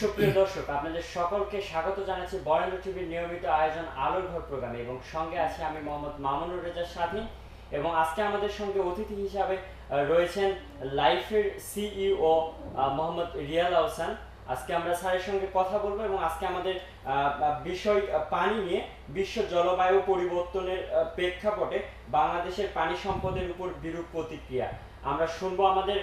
সুপ্রিয় দর্শক আপনাদের সকলকে স্বাগত জানাচ্ছি বরেন্দ্র টিভির নিয়মিত আয়োজন আলোর ঘর প্রোগ্রামে এবং সঙ্গে আছি আমি মোহাম্মদ মামুনুর রেজা স্বাধীন এবং আজকে আমাদের সঙ্গে অতিথি হিসাবে রয়েছেন লাইফের সিইও মোহাম্মদ রিয়াল আহসান আজকে আমরা স্যারের সঙ্গে কথা বলবো এবং আজকে আমাদের বিষয় পানি নিয়ে বিশ্ব জলবায়ু পরিবর্তনের প্রেক্ষাপটে বাংলাদেশের পানি সম্পদের উপর বিরূপ প্রতিক্রিয়া আমরা শুনবো আমাদের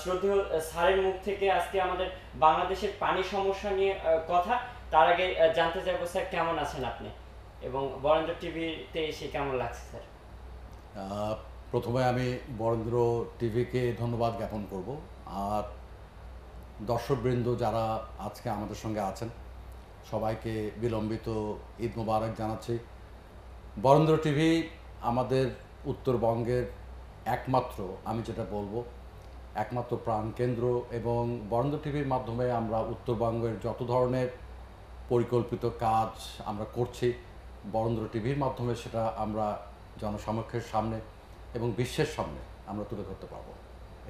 শ্রদ্ধেয় স্যারের মুখ থেকে আজকে আমাদের বাংলাদেশের পানি সমস্যা নিয়ে কথা তার আগে জানতে চাইবো স্যার কেমন আছেন আপনি এবং বরেন্দ্র টিভিতে এসে কেমন লাগছে স্যার প্রথমে আমি বরেন্দ্র টিভিকে ধন্যবাদ জ্ঞাপন করব আর দর্শকবৃন্দ যারা আজকে আমাদের সঙ্গে আছেন সবাইকে বিলম্বিত ঈদ মোবারক জানাচ্ছি বরেন্দ্র টিভি আমাদের উত্তরবঙ্গের একমাত্র আমি যেটা বলবো একমাত্র প্রাণকেন্দ্র এবং বরেন্দ্র টিভির মাধ্যমে আমরা উত্তরবঙ্গের যত ধরনের পরিকল্পিত কাজ আমরা করছি বরেন্দ্র টিভির মাধ্যমে সেটা আমরা জনসমক্ষের সামনে এবং বিশ্বের সামনে আমরা তুলে ধরতে পারবো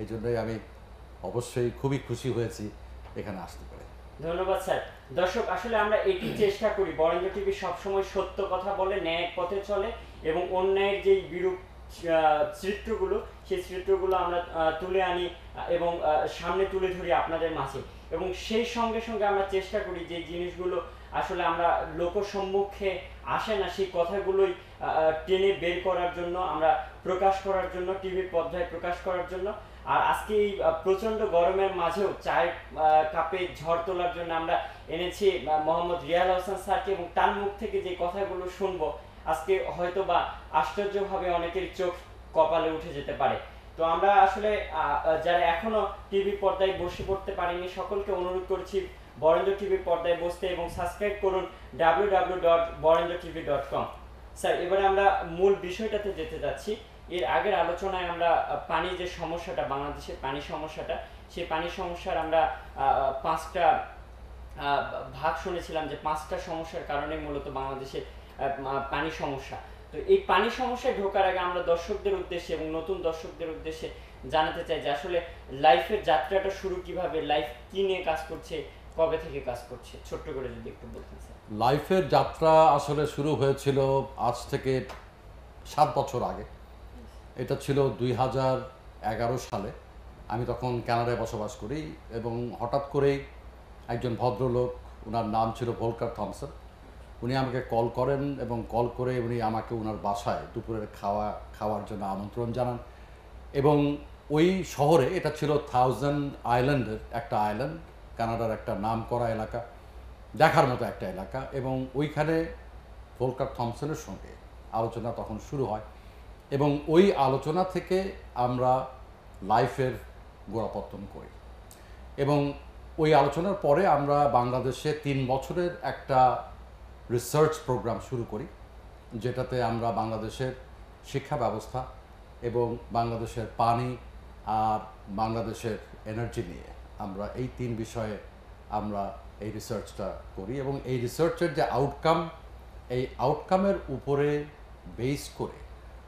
এই জন্যই আমি অবশ্যই খুবই খুশি হয়েছি এখানে আসতে পারে ধন্যবাদ স্যার দর্শক আসলে আমরা এটি চেষ্টা করি বরেন্দ্র টিভি সবসময় সত্য কথা বলে ন্যায়ের পথে চলে এবং অন্যায়ের যেই বিরূপ চিত্রগুলো সেই চিত্রগুলো আমরা তুলে আনি এবং সামনে তুলে ধরি আপনাদের মাঝে এবং সেই সঙ্গে সঙ্গে আমরা চেষ্টা করি যে জিনিসগুলো আসলে আমরা লোকসম্মুখে আসে না সেই কথাগুলোই টেনে বের করার জন্য আমরা প্রকাশ করার জন্য টিভির পর্যায়ে প্রকাশ করার জন্য আর আজকে এই প্রচণ্ড গরমের মাঝেও চায়ের কাপে ঝড় তোলার জন্য আমরা এনেছি মোহাম্মদ রিয়াল হোসেন স্যারকে এবং তার মুখ থেকে যে কথাগুলো শুনবো আজকে হয়তো বা আশ্চর্যভাবে অনেকের চোখ কপালে উঠে যেতে পারে তো আমরা আসলে যারা এখনো টিভি পর্দায় বসে পড়তে পারিনি সকলকে অনুরোধ করছি বরেন্দ্র টিভি পর্দায় বসতে এবং সাবস্ক্রাইব করুন ডাব্লিউ ডাব্লিউ ডট স্যার এবারে আমরা মূল বিষয়টাতে যেতে যাচ্ছি এর আগের আলোচনায় আমরা পানি যে সমস্যাটা বাংলাদেশের পানি সমস্যাটা সেই পানি সমস্যার আমরা পাঁচটা ভাগ শুনেছিলাম যে পাঁচটা সমস্যার কারণে মূলত বাংলাদেশে পানি সমস্যা তো এই পানি সমস্যায় ঢোকার আগে আমরা দর্শকদের উদ্দেশ্যে এবং নতুন দর্শকদের উদ্দেশ্যে জানাতে চাই যে আসলে লাইফের যাত্রাটা শুরু কিভাবে লাইফ কি নিয়ে কাজ করছে কবে থেকে কাজ করছে ছোট্ট করে যদি একটু চাই লাইফের যাত্রা আসলে শুরু হয়েছিল আজ থেকে সাত বছর আগে এটা ছিল দুই হাজার এগারো সালে আমি তখন কানাডায় বসবাস করি এবং হঠাৎ করেই একজন ভদ্রলোক ওনার নাম ছিল ভোলকার থমসন উনি আমাকে কল করেন এবং কল করে উনি আমাকে ওনার বাসায় দুপুরের খাওয়া খাওয়ার জন্য আমন্ত্রণ জানান এবং ওই শহরে এটা ছিল থাউজেন্ড আইল্যান্ডের একটা আইল্যান্ড কানাডার একটা নাম করা এলাকা দেখার মতো একটা এলাকা এবং ওইখানে ভোলকার থমসনের সঙ্গে আলোচনা তখন শুরু হয় এবং ওই আলোচনা থেকে আমরা লাইফের গোড়াপত্তন করি এবং ওই আলোচনার পরে আমরা বাংলাদেশে তিন বছরের একটা রিসার্চ প্রোগ্রাম শুরু করি যেটাতে আমরা বাংলাদেশের শিক্ষা ব্যবস্থা এবং বাংলাদেশের পানি আর বাংলাদেশের এনার্জি নিয়ে আমরা এই তিন বিষয়ে আমরা এই রিসার্চটা করি এবং এই রিসার্চের যে আউটকাম এই আউটকামের উপরে বেস করে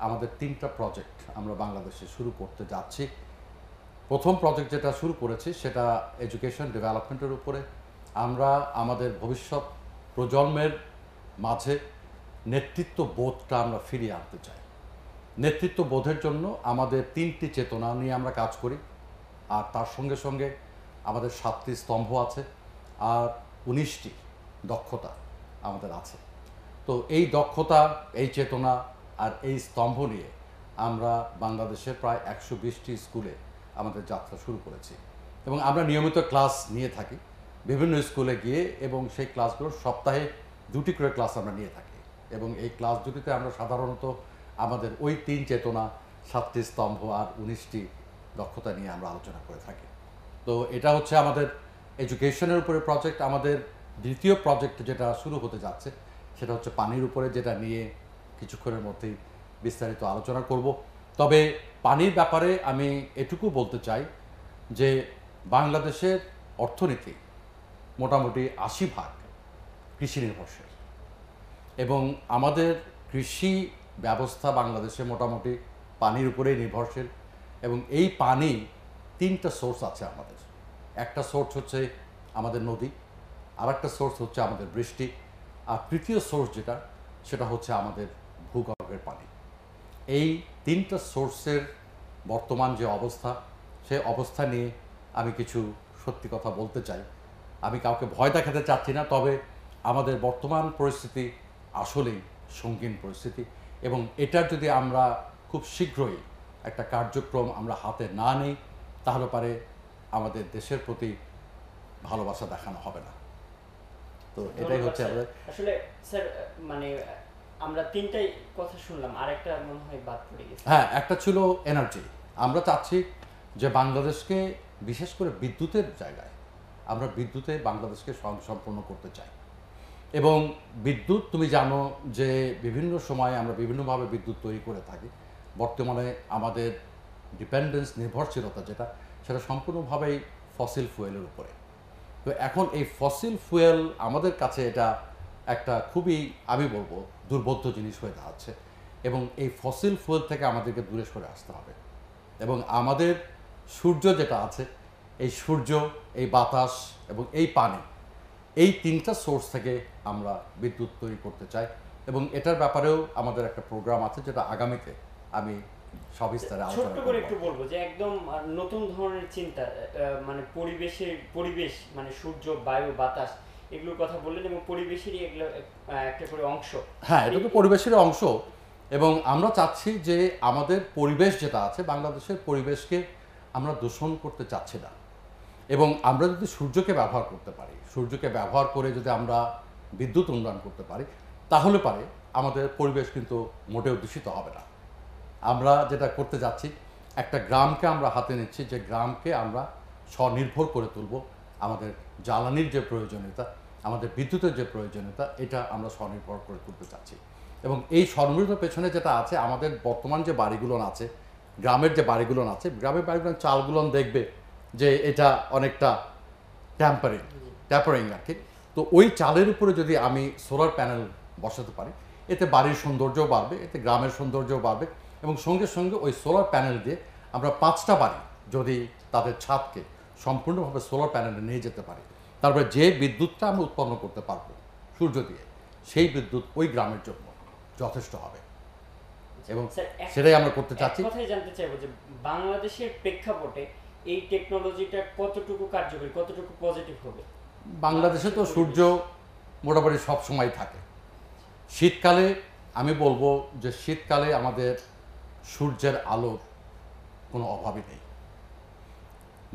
আমাদের তিনটা প্রজেক্ট আমরা বাংলাদেশে শুরু করতে যাচ্ছি প্রথম প্রজেক্ট যেটা শুরু করেছি সেটা এডুকেশন ডেভেলপমেন্টের উপরে আমরা আমাদের ভবিষ্যৎ প্রজন্মের মাঝে নেতৃত্ব বোধটা আমরা ফিরিয়ে আনতে চাই নেতৃত্ব বোধের জন্য আমাদের তিনটি চেতনা নিয়ে আমরা কাজ করি আর তার সঙ্গে সঙ্গে আমাদের সাতটি স্তম্ভ আছে আর উনিশটি দক্ষতা আমাদের আছে তো এই দক্ষতা এই চেতনা আর এই স্তম্ভ নিয়ে আমরা বাংলাদেশের প্রায় একশো বিশটি স্কুলে আমাদের যাত্রা শুরু করেছি এবং আমরা নিয়মিত ক্লাস নিয়ে থাকি বিভিন্ন স্কুলে গিয়ে এবং সেই ক্লাসগুলো সপ্তাহে দুটি করে ক্লাস আমরা নিয়ে থাকি এবং এই ক্লাস দুটিতে আমরা সাধারণত আমাদের ওই তিন চেতনা সাতটি স্তম্ভ আর উনিশটি দক্ষতা নিয়ে আমরা আলোচনা করে থাকি তো এটা হচ্ছে আমাদের এডুকেশনের উপরে প্রজেক্ট আমাদের দ্বিতীয় প্রজেক্ট যেটা শুরু হতে যাচ্ছে সেটা হচ্ছে পানির উপরে যেটা নিয়ে কিছুক্ষণের মধ্যেই বিস্তারিত আলোচনা করব তবে পানির ব্যাপারে আমি এটুকু বলতে চাই যে বাংলাদেশের অর্থনীতি মোটামুটি আশি ভাগ কৃষি নির্ভরশীল এবং আমাদের কৃষি ব্যবস্থা বাংলাদেশে মোটামুটি পানির উপরেই নির্ভরশীল এবং এই পানি তিনটা সোর্স আছে আমাদের একটা সোর্স হচ্ছে আমাদের নদী আর একটা সোর্স হচ্ছে আমাদের বৃষ্টি আর তৃতীয় সোর্স যেটা সেটা হচ্ছে আমাদের ভূগর্ভের পানি এই তিনটা সোর্সের বর্তমান যে অবস্থা সে অবস্থা নিয়ে আমি কিছু সত্যি কথা বলতে চাই আমি কাউকে ভয় দেখাতে চাচ্ছি না তবে আমাদের বর্তমান পরিস্থিতি আসলেই সঙ্গীন পরিস্থিতি এবং এটার যদি আমরা খুব শীঘ্রই একটা কার্যক্রম আমরা হাতে না নিই তাহলে পারে আমাদের দেশের প্রতি ভালোবাসা দেখানো হবে না তো এটাই হচ্ছে আসলে স্যার মানে আমরা তিনটাই কথা শুনলাম আর একটা মনে হয় বাদ পড়ে গেছে হ্যাঁ একটা ছিল এনার্জি আমরা চাচ্ছি যে বাংলাদেশকে বিশেষ করে বিদ্যুতের জায়গায় আমরা বিদ্যুতে বাংলাদেশকে সম্পন্ন করতে চাই এবং বিদ্যুৎ তুমি জানো যে বিভিন্ন সময়ে আমরা বিভিন্নভাবে বিদ্যুৎ তৈরি করে থাকি বর্তমানে আমাদের ডিপেন্ডেন্স নির্ভরশীলতা যেটা সেটা সম্পূর্ণভাবেই ফসিল ফুয়েলের উপরে তো এখন এই ফসিল ফুয়েল আমাদের কাছে এটা একটা খুবই আমি বলবো দুর্বোধ্য জিনিস হয়ে দাঁড়াচ্ছে এবং এই ফসিল ফুয়েল থেকে আমাদেরকে দূরে সরে আসতে হবে এবং আমাদের সূর্য যেটা আছে এই সূর্য এই বাতাস এবং এই পানি এই তিনটা সোর্স থেকে আমরা বিদ্যুৎ তৈরি করতে চাই এবং এটার ব্যাপারেও আমাদের একটা প্রোগ্রাম আছে যেটা আগামীতে আমি সবিস্তারে ছোট্ট করে একটু বলবো যে একদম নতুন ধরনের চিন্তা মানে পরিবেশের পরিবেশ মানে সূর্য বায়ু বাতাস এগুলোর কথা বললেন এবং পরিবেশেরই এগুলো একটা করে অংশ হ্যাঁ এটা তো পরিবেশের অংশ এবং আমরা চাচ্ছি যে আমাদের পরিবেশ যেটা আছে বাংলাদেশের পরিবেশকে আমরা দূষণ করতে চাচ্ছি না এবং আমরা যদি সূর্যকে ব্যবহার করতে পারি সূর্যকে ব্যবহার করে যদি আমরা বিদ্যুৎ উন্নয়ন করতে পারি তাহলে পারে আমাদের পরিবেশ কিন্তু মোটেও দূষিত হবে না আমরা যেটা করতে যাচ্ছি একটা গ্রামকে আমরা হাতে নিচ্ছি যে গ্রামকে আমরা স্বনির্ভর করে তুলব আমাদের জ্বালানির যে প্রয়োজনীয়তা আমাদের বিদ্যুতের যে প্রয়োজনীয়তা এটা আমরা স্বনির্ভর করে তুলতে চাচ্ছি এবং এই স্বনির্ভর পেছনে যেটা আছে আমাদের বর্তমান যে বাড়িগুলো আছে গ্রামের যে বাড়িগুলো আছে গ্রামের বাড়িগুলো চালগুলো দেখবে যে এটা অনেকটা ট্যাম্পারিং ট্যাপার রাখেন তো ওই চালের উপরে যদি আমি সোলার প্যানেল বসাতে পারি এতে বাড়ির সৌন্দর্যও বাড়বে এতে গ্রামের সৌন্দর্যও বাড়বে এবং সঙ্গে সঙ্গে ওই সোলার প্যানেল দিয়ে আমরা পাঁচটা বাড়ি যদি তাদের ছাদকে সম্পূর্ণভাবে সোলার প্যানেলে নিয়ে যেতে পারি তারপরে যে বিদ্যুৎটা আমরা উৎপন্ন করতে পারবো সূর্য দিয়ে সেই বিদ্যুৎ ওই গ্রামের জন্য যথেষ্ট হবে এবং সেটাই আমরা করতে চাচ্ছি কথাই জানতে চাইবো যে বাংলাদেশের প্রেক্ষাপটে এই টেকনোলজিটা কতটুকু কার্যকরী কতটুকু পজিটিভ হবে বাংলাদেশে তো সূর্য মোটামুটি সব সময় থাকে শীতকালে আমি বলবো যে শীতকালে আমাদের সূর্যের আলোর কোনো অভাবই নেই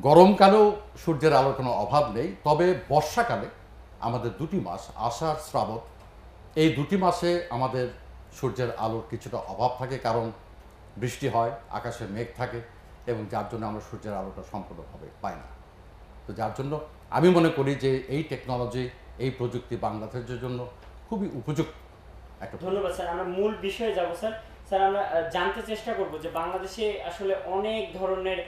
গরমকালেও সূর্যের আলোর কোনো অভাব নেই তবে বর্ষাকালে আমাদের দুটি মাস আষাঢ় শ্রাবণ এই দুটি মাসে আমাদের সূর্যের আলোর কিছুটা অভাব থাকে কারণ বৃষ্টি হয় আকাশে মেঘ থাকে এবং যার জন্য আমরা সূর্যের আলোটা সম্পূর্ণভাবে পাই না তো যার জন্য আমি মনে করি যে এই টেকনোলজি এই প্রযুক্তি বাংলাদেশের জন্য খুবই উপযুক্ত একটা ধন্যবাদ স্যার আমরা মূল বিষয়ে যাব স্যার স্যার আমরা জানতে চেষ্টা করব যে বাংলাদেশে আসলে অনেক ধরনের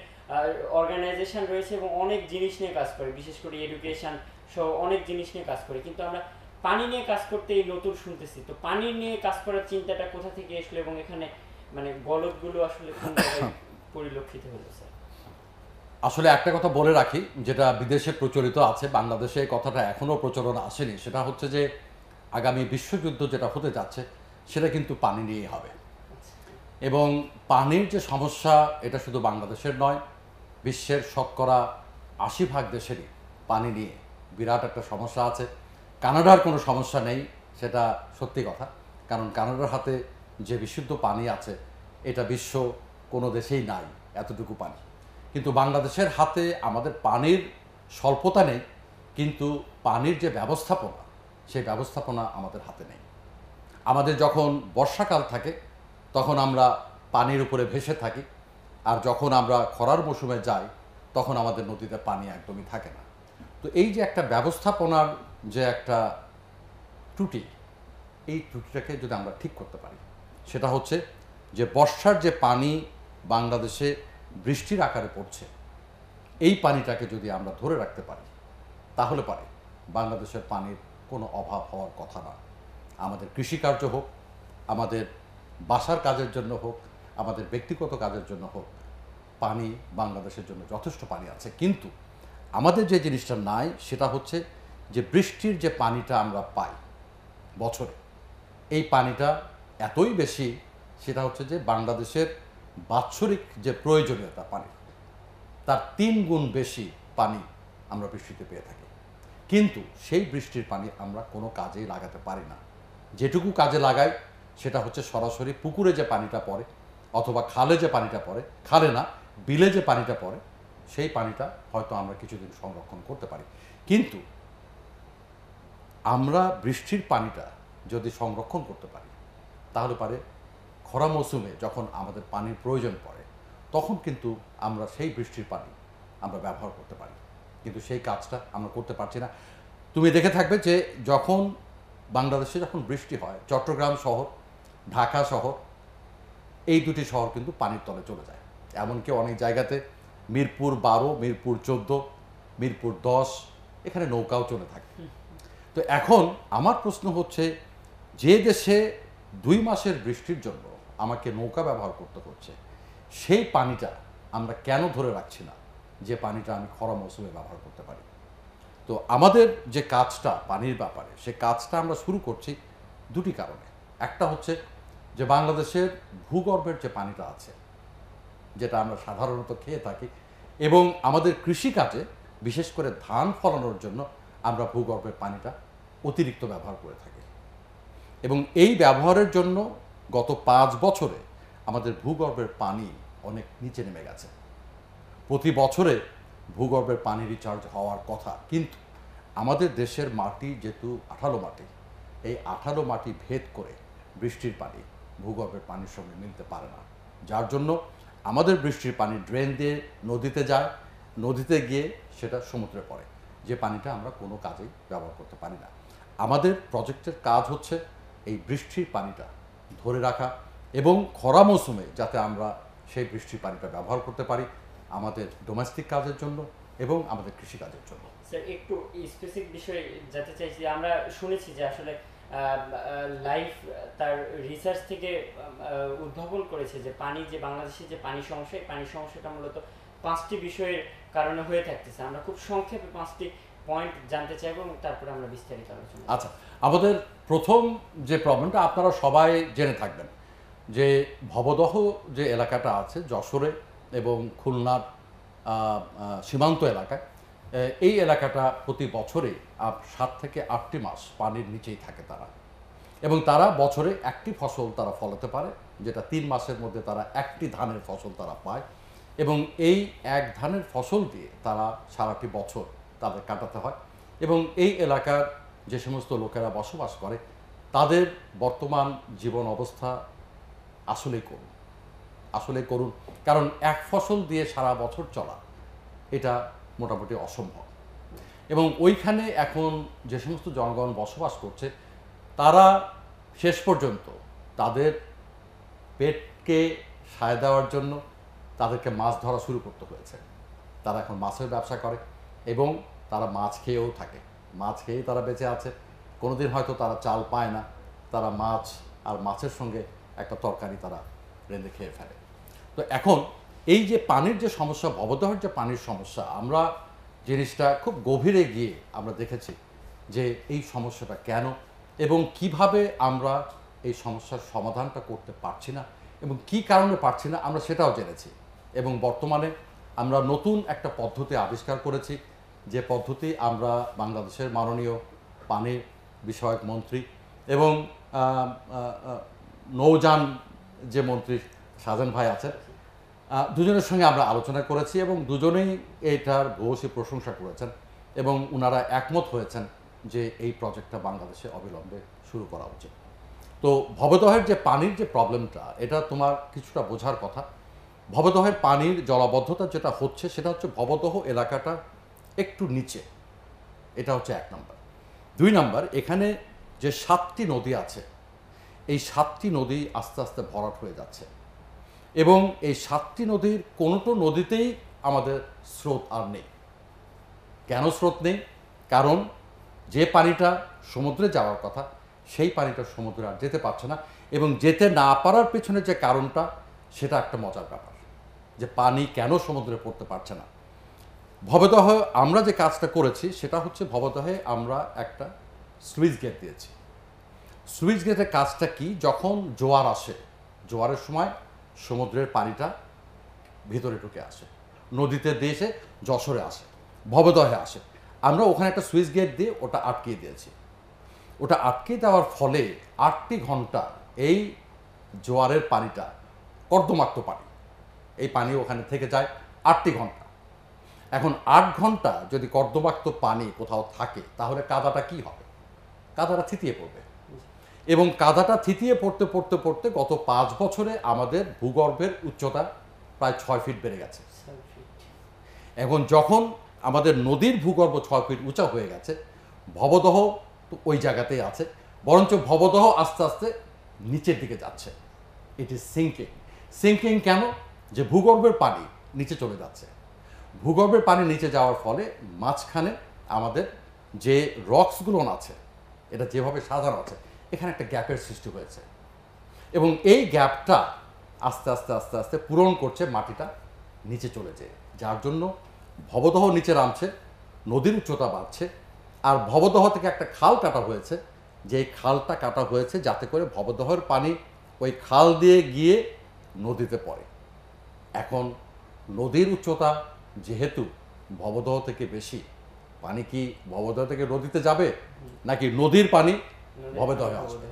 অর্গানাইজেশন রয়েছে এবং অনেক জিনিস নিয়ে কাজ করে বিশেষ করে এডুকেশন সহ অনেক জিনিস নিয়ে কাজ করে কিন্তু আমরা পানি নিয়ে কাজ করতে এই নতুন শুনতেছি তো পানি নিয়ে কাজ করার চিন্তাটা কোথা থেকে আসলো এবং এখানে মানে গলতগুলো আসলে পরিলক্ষিত হলো স্যার আসলে একটা কথা বলে রাখি যেটা বিদেশে প্রচলিত আছে বাংলাদেশে কথাটা এখনও প্রচলন আসেনি সেটা হচ্ছে যে আগামী বিশ্বযুদ্ধ যেটা হতে যাচ্ছে সেটা কিন্তু পানি নিয়েই হবে এবং পানির যে সমস্যা এটা শুধু বাংলাদেশের নয় বিশ্বের শতকরা আশি ভাগ দেশেরই পানি নিয়ে বিরাট একটা সমস্যা আছে কানাডার কোনো সমস্যা নেই সেটা সত্যি কথা কারণ কানাডার হাতে যে বিশুদ্ধ পানি আছে এটা বিশ্ব কোনো দেশেই নাই এতটুকু পানি কিন্তু বাংলাদেশের হাতে আমাদের পানির স্বল্পতা নেই কিন্তু পানির যে ব্যবস্থাপনা সেই ব্যবস্থাপনা আমাদের হাতে নেই আমাদের যখন বর্ষাকাল থাকে তখন আমরা পানির উপরে ভেসে থাকি আর যখন আমরা খরার মৌসুমে যাই তখন আমাদের নদীতে পানি একদমই থাকে না তো এই যে একটা ব্যবস্থাপনার যে একটা ত্রুটি এই ত্রুটিটাকে যদি আমরা ঠিক করতে পারি সেটা হচ্ছে যে বর্ষার যে পানি বাংলাদেশে বৃষ্টির আকারে পড়ছে এই পানিটাকে যদি আমরা ধরে রাখতে পারি তাহলে পারে বাংলাদেশের পানির কোনো অভাব হওয়ার কথা না আমাদের কৃষিকার্য হোক আমাদের বাসার কাজের জন্য হোক আমাদের ব্যক্তিগত কাজের জন্য হোক পানি বাংলাদেশের জন্য যথেষ্ট পানি আছে কিন্তু আমাদের যে জিনিসটা নাই সেটা হচ্ছে যে বৃষ্টির যে পানিটা আমরা পাই বছরে এই পানিটা এতই বেশি সেটা হচ্ছে যে বাংলাদেশের বাৎসরিক যে প্রয়োজনীয়তা পানি তার তিন গুণ বেশি পানি আমরা বৃষ্টিতে পেয়ে থাকি কিন্তু সেই বৃষ্টির পানি আমরা কোনো কাজেই লাগাতে পারি না যেটুকু কাজে লাগাই সেটা হচ্ছে সরাসরি পুকুরে যে পানিটা পড়ে অথবা খালে যে পানিটা পড়ে খালে না বিলে যে পানিটা পড়ে সেই পানিটা হয়তো আমরা কিছুদিন সংরক্ষণ করতে পারি কিন্তু আমরা বৃষ্টির পানিটা যদি সংরক্ষণ করতে পারি তাহলে পারে খরা মৌসুমে যখন আমাদের পানির প্রয়োজন পড়ে তখন কিন্তু আমরা সেই বৃষ্টির পানি আমরা ব্যবহার করতে পারি কিন্তু সেই কাজটা আমরা করতে পারছি না তুমি দেখে থাকবে যে যখন বাংলাদেশে যখন বৃষ্টি হয় চট্টগ্রাম শহর ঢাকা শহর এই দুটি শহর কিন্তু পানির তলে চলে যায় এমনকি অনেক জায়গাতে মিরপুর বারো মিরপুর চোদ্দ মিরপুর দশ এখানে নৌকাও চলে থাকে তো এখন আমার প্রশ্ন হচ্ছে যে দেশে দুই মাসের বৃষ্টির জন্য আমাকে নৌকা ব্যবহার করতে হচ্ছে সেই পানিটা আমরা কেন ধরে রাখছি না যে পানিটা আমি খরা মৌসুমে ব্যবহার করতে পারি তো আমাদের যে কাজটা পানির ব্যাপারে সে কাজটা আমরা শুরু করছি দুটি কারণে একটা হচ্ছে যে বাংলাদেশের ভূগর্ভের যে পানিটা আছে যেটা আমরা সাধারণত খেয়ে থাকি এবং আমাদের কৃষিকাজে বিশেষ করে ধান ফলানোর জন্য আমরা ভূগর্ভের পানিটা অতিরিক্ত ব্যবহার করে থাকি এবং এই ব্যবহারের জন্য গত পাঁচ বছরে আমাদের ভূগর্ভের পানি অনেক নিচে নেমে গেছে প্রতি বছরে ভূগর্ভের পানি রিচার্জ হওয়ার কথা কিন্তু আমাদের দেশের মাটি যেহেতু আঠালো মাটি এই আঠালো মাটি ভেদ করে বৃষ্টির পানি ভূগর্ভের পানির সঙ্গে মিলতে পারে না যার জন্য আমাদের বৃষ্টির পানি ড্রেন দিয়ে নদীতে যায় নদীতে গিয়ে সেটা সমুদ্রে পড়ে যে পানিটা আমরা কোনো কাজেই ব্যবহার করতে পারি না আমাদের প্রজেক্টের কাজ হচ্ছে এই বৃষ্টির পানিটা ধরে রাখা এবং খরা মৌসুমে যাতে আমরা সেই বৃষ্টির পানিটা ব্যবহার করতে পারি আমাদের ডোমেস্টিক কাজের জন্য এবং আমাদের কৃষিকাজের জন্য স্যার একটু স্পেসিফিক বিষয়ে যেতে চাইছি আমরা শুনেছি যে আসলে লাইফ তার রিসার্চ থেকে উদ্ভাবন করেছে যে পানি যে বাংলাদেশের যে পানি সমস্যা এই পানি সমস্যাটা মূলত পাঁচটি বিষয়ের কারণে হয়ে থাকতেছে আমরা খুব সংক্ষেপে পাঁচটি পয়েন্ট জানতে চাইবো এবং তারপরে আমরা বিস্তারিত আলোচনা আচ্ছা আমাদের প্রথম যে প্রবলেমটা আপনারা সবাই জেনে থাকবেন যে ভবদহ যে এলাকাটা আছে যশোরে এবং খুলনার সীমান্ত এলাকায় এই এলাকাটা প্রতি বছরে সাত থেকে আটটি মাস পানির নিচেই থাকে তারা এবং তারা বছরে একটি ফসল তারা ফলাতে পারে যেটা তিন মাসের মধ্যে তারা একটি ধানের ফসল তারা পায় এবং এই এক ধানের ফসল দিয়ে তারা সারাটি বছর তাদের কাটাতে হয় এবং এই এলাকার যে সমস্ত লোকেরা বসবাস করে তাদের বর্তমান জীবন অবস্থা আসলেই করুন আসলে করুন কারণ এক ফসল দিয়ে সারা বছর চলা এটা মোটামুটি অসম্ভব এবং ওইখানে এখন যে সমস্ত জনগণ বসবাস করছে তারা শেষ পর্যন্ত তাদের পেটকে সায় দেওয়ার জন্য তাদেরকে মাছ ধরা শুরু করতে হয়েছে তারা এখন মাছের ব্যবসা করে এবং তারা মাছ খেয়েও থাকে মাছ খেয়েই তারা বেঁচে আছে কোনো দিন হয়তো তারা চাল পায় না তারা মাছ আর মাছের সঙ্গে একটা তরকারি তারা রেঁধে খেয়ে ফেলে তো এখন এই যে পানির যে সমস্যা ভবদহের যে পানির সমস্যা আমরা জিনিসটা খুব গভীরে গিয়ে আমরা দেখেছি যে এই সমস্যাটা কেন এবং কিভাবে আমরা এই সমস্যার সমাধানটা করতে পারছি না এবং কি কারণে পারছি না আমরা সেটাও জেনেছি এবং বর্তমানে আমরা নতুন একটা পদ্ধতি আবিষ্কার করেছি যে পদ্ধতি আমরা বাংলাদেশের মাননীয় পানি বিষয়ক মন্ত্রী এবং নৌযান যে মন্ত্রী সাজেন ভাই আছেন দুজনের সঙ্গে আমরা আলোচনা করেছি এবং দুজনেই এটার ভূয়সী প্রশংসা করেছেন এবং ওনারা একমত হয়েছেন যে এই প্রজেক্টটা বাংলাদেশে অবিলম্বে শুরু করা উচিত তো ভবদহের যে পানির যে প্রবলেমটা এটা তোমার কিছুটা বোঝার কথা ভবদহের পানির জলাবদ্ধতা যেটা হচ্ছে সেটা হচ্ছে ভবদহ এলাকাটা একটু নিচে এটা হচ্ছে এক নম্বর দুই নম্বর এখানে যে সাতটি নদী আছে এই সাতটি নদী আস্তে আস্তে ভরাট হয়ে যাচ্ছে এবং এই সাতটি নদীর কোনোটো নদীতেই আমাদের স্রোত আর নেই কেন স্রোত নেই কারণ যে পানিটা সমুদ্রে যাওয়ার কথা সেই পানিটা সমুদ্রে আর যেতে পারছে না এবং যেতে না পারার পেছনে যে কারণটা সেটা একটা মজার ব্যাপার যে পানি কেন সমুদ্রে পড়তে পারছে না ভবতহ আমরা যে কাজটা করেছি সেটা হচ্ছে ভবদহে আমরা একটা সুইচ গেট দিয়েছি সুইচ গেটের কাজটা কি যখন জোয়ার আসে জোয়ারের সময় সমুদ্রের পানিটা ভিতরে ঢুকে আসে নদীতে দেশে যশোরে আসে ভবদহে আসে আমরা ওখানে একটা সুইচ গেট দিয়ে ওটা আটকিয়ে দিয়েছি ওটা আটকে দেওয়ার ফলে আটটি ঘন্টা এই জোয়ারের পানিটা কর্দমাক্ত পানি এই পানি ওখানে থেকে যায় আটটি ঘন্টা এখন আট ঘন্টা যদি কর্দমাক্ত পানি কোথাও থাকে তাহলে কাদাটা কি হবে কাদাটা থিতিয়ে পড়বে এবং কাদাটা থিতিয়ে পড়তে পড়তে পড়তে গত পাঁচ বছরে আমাদের ভূগর্ভের উচ্চতা প্রায় ছয় ফিট বেড়ে গেছে এখন যখন আমাদের নদীর ভূগর্ভ ছয় ফিট উঁচা হয়ে গেছে ভবদহ তো ওই জায়গাতেই আছে বরঞ্চ ভবদহ আস্তে আস্তে নিচের দিকে যাচ্ছে ইট ইজ সিঙ্কিং সিঙ্কিং কেন যে ভূগর্ভের পানি নিচে চলে যাচ্ছে ভূগর্ভের পানি নিচে যাওয়ার ফলে মাঝখানে আমাদের যে রক্সগুলো আছে এটা যেভাবে সাধারণ আছে এখানে একটা গ্যাপের সৃষ্টি হয়েছে এবং এই গ্যাপটা আস্তে আস্তে আস্তে আস্তে পূরণ করছে মাটিটা নিচে চলে যেয়ে যার জন্য ভবদহ নিচে নামছে নদীর উচ্চতা বাড়ছে আর ভবদহ থেকে একটা খাল কাটা হয়েছে যে খালটা কাটা হয়েছে যাতে করে ভবদহের পানি ওই খাল দিয়ে গিয়ে নদীতে পড়ে এখন নদীর উচ্চতা যেহেতু ভবদহ থেকে বেশি পানি কি ভবদহ থেকে নদীতে যাবে নাকি নদীর পানি ভবদহে আসবে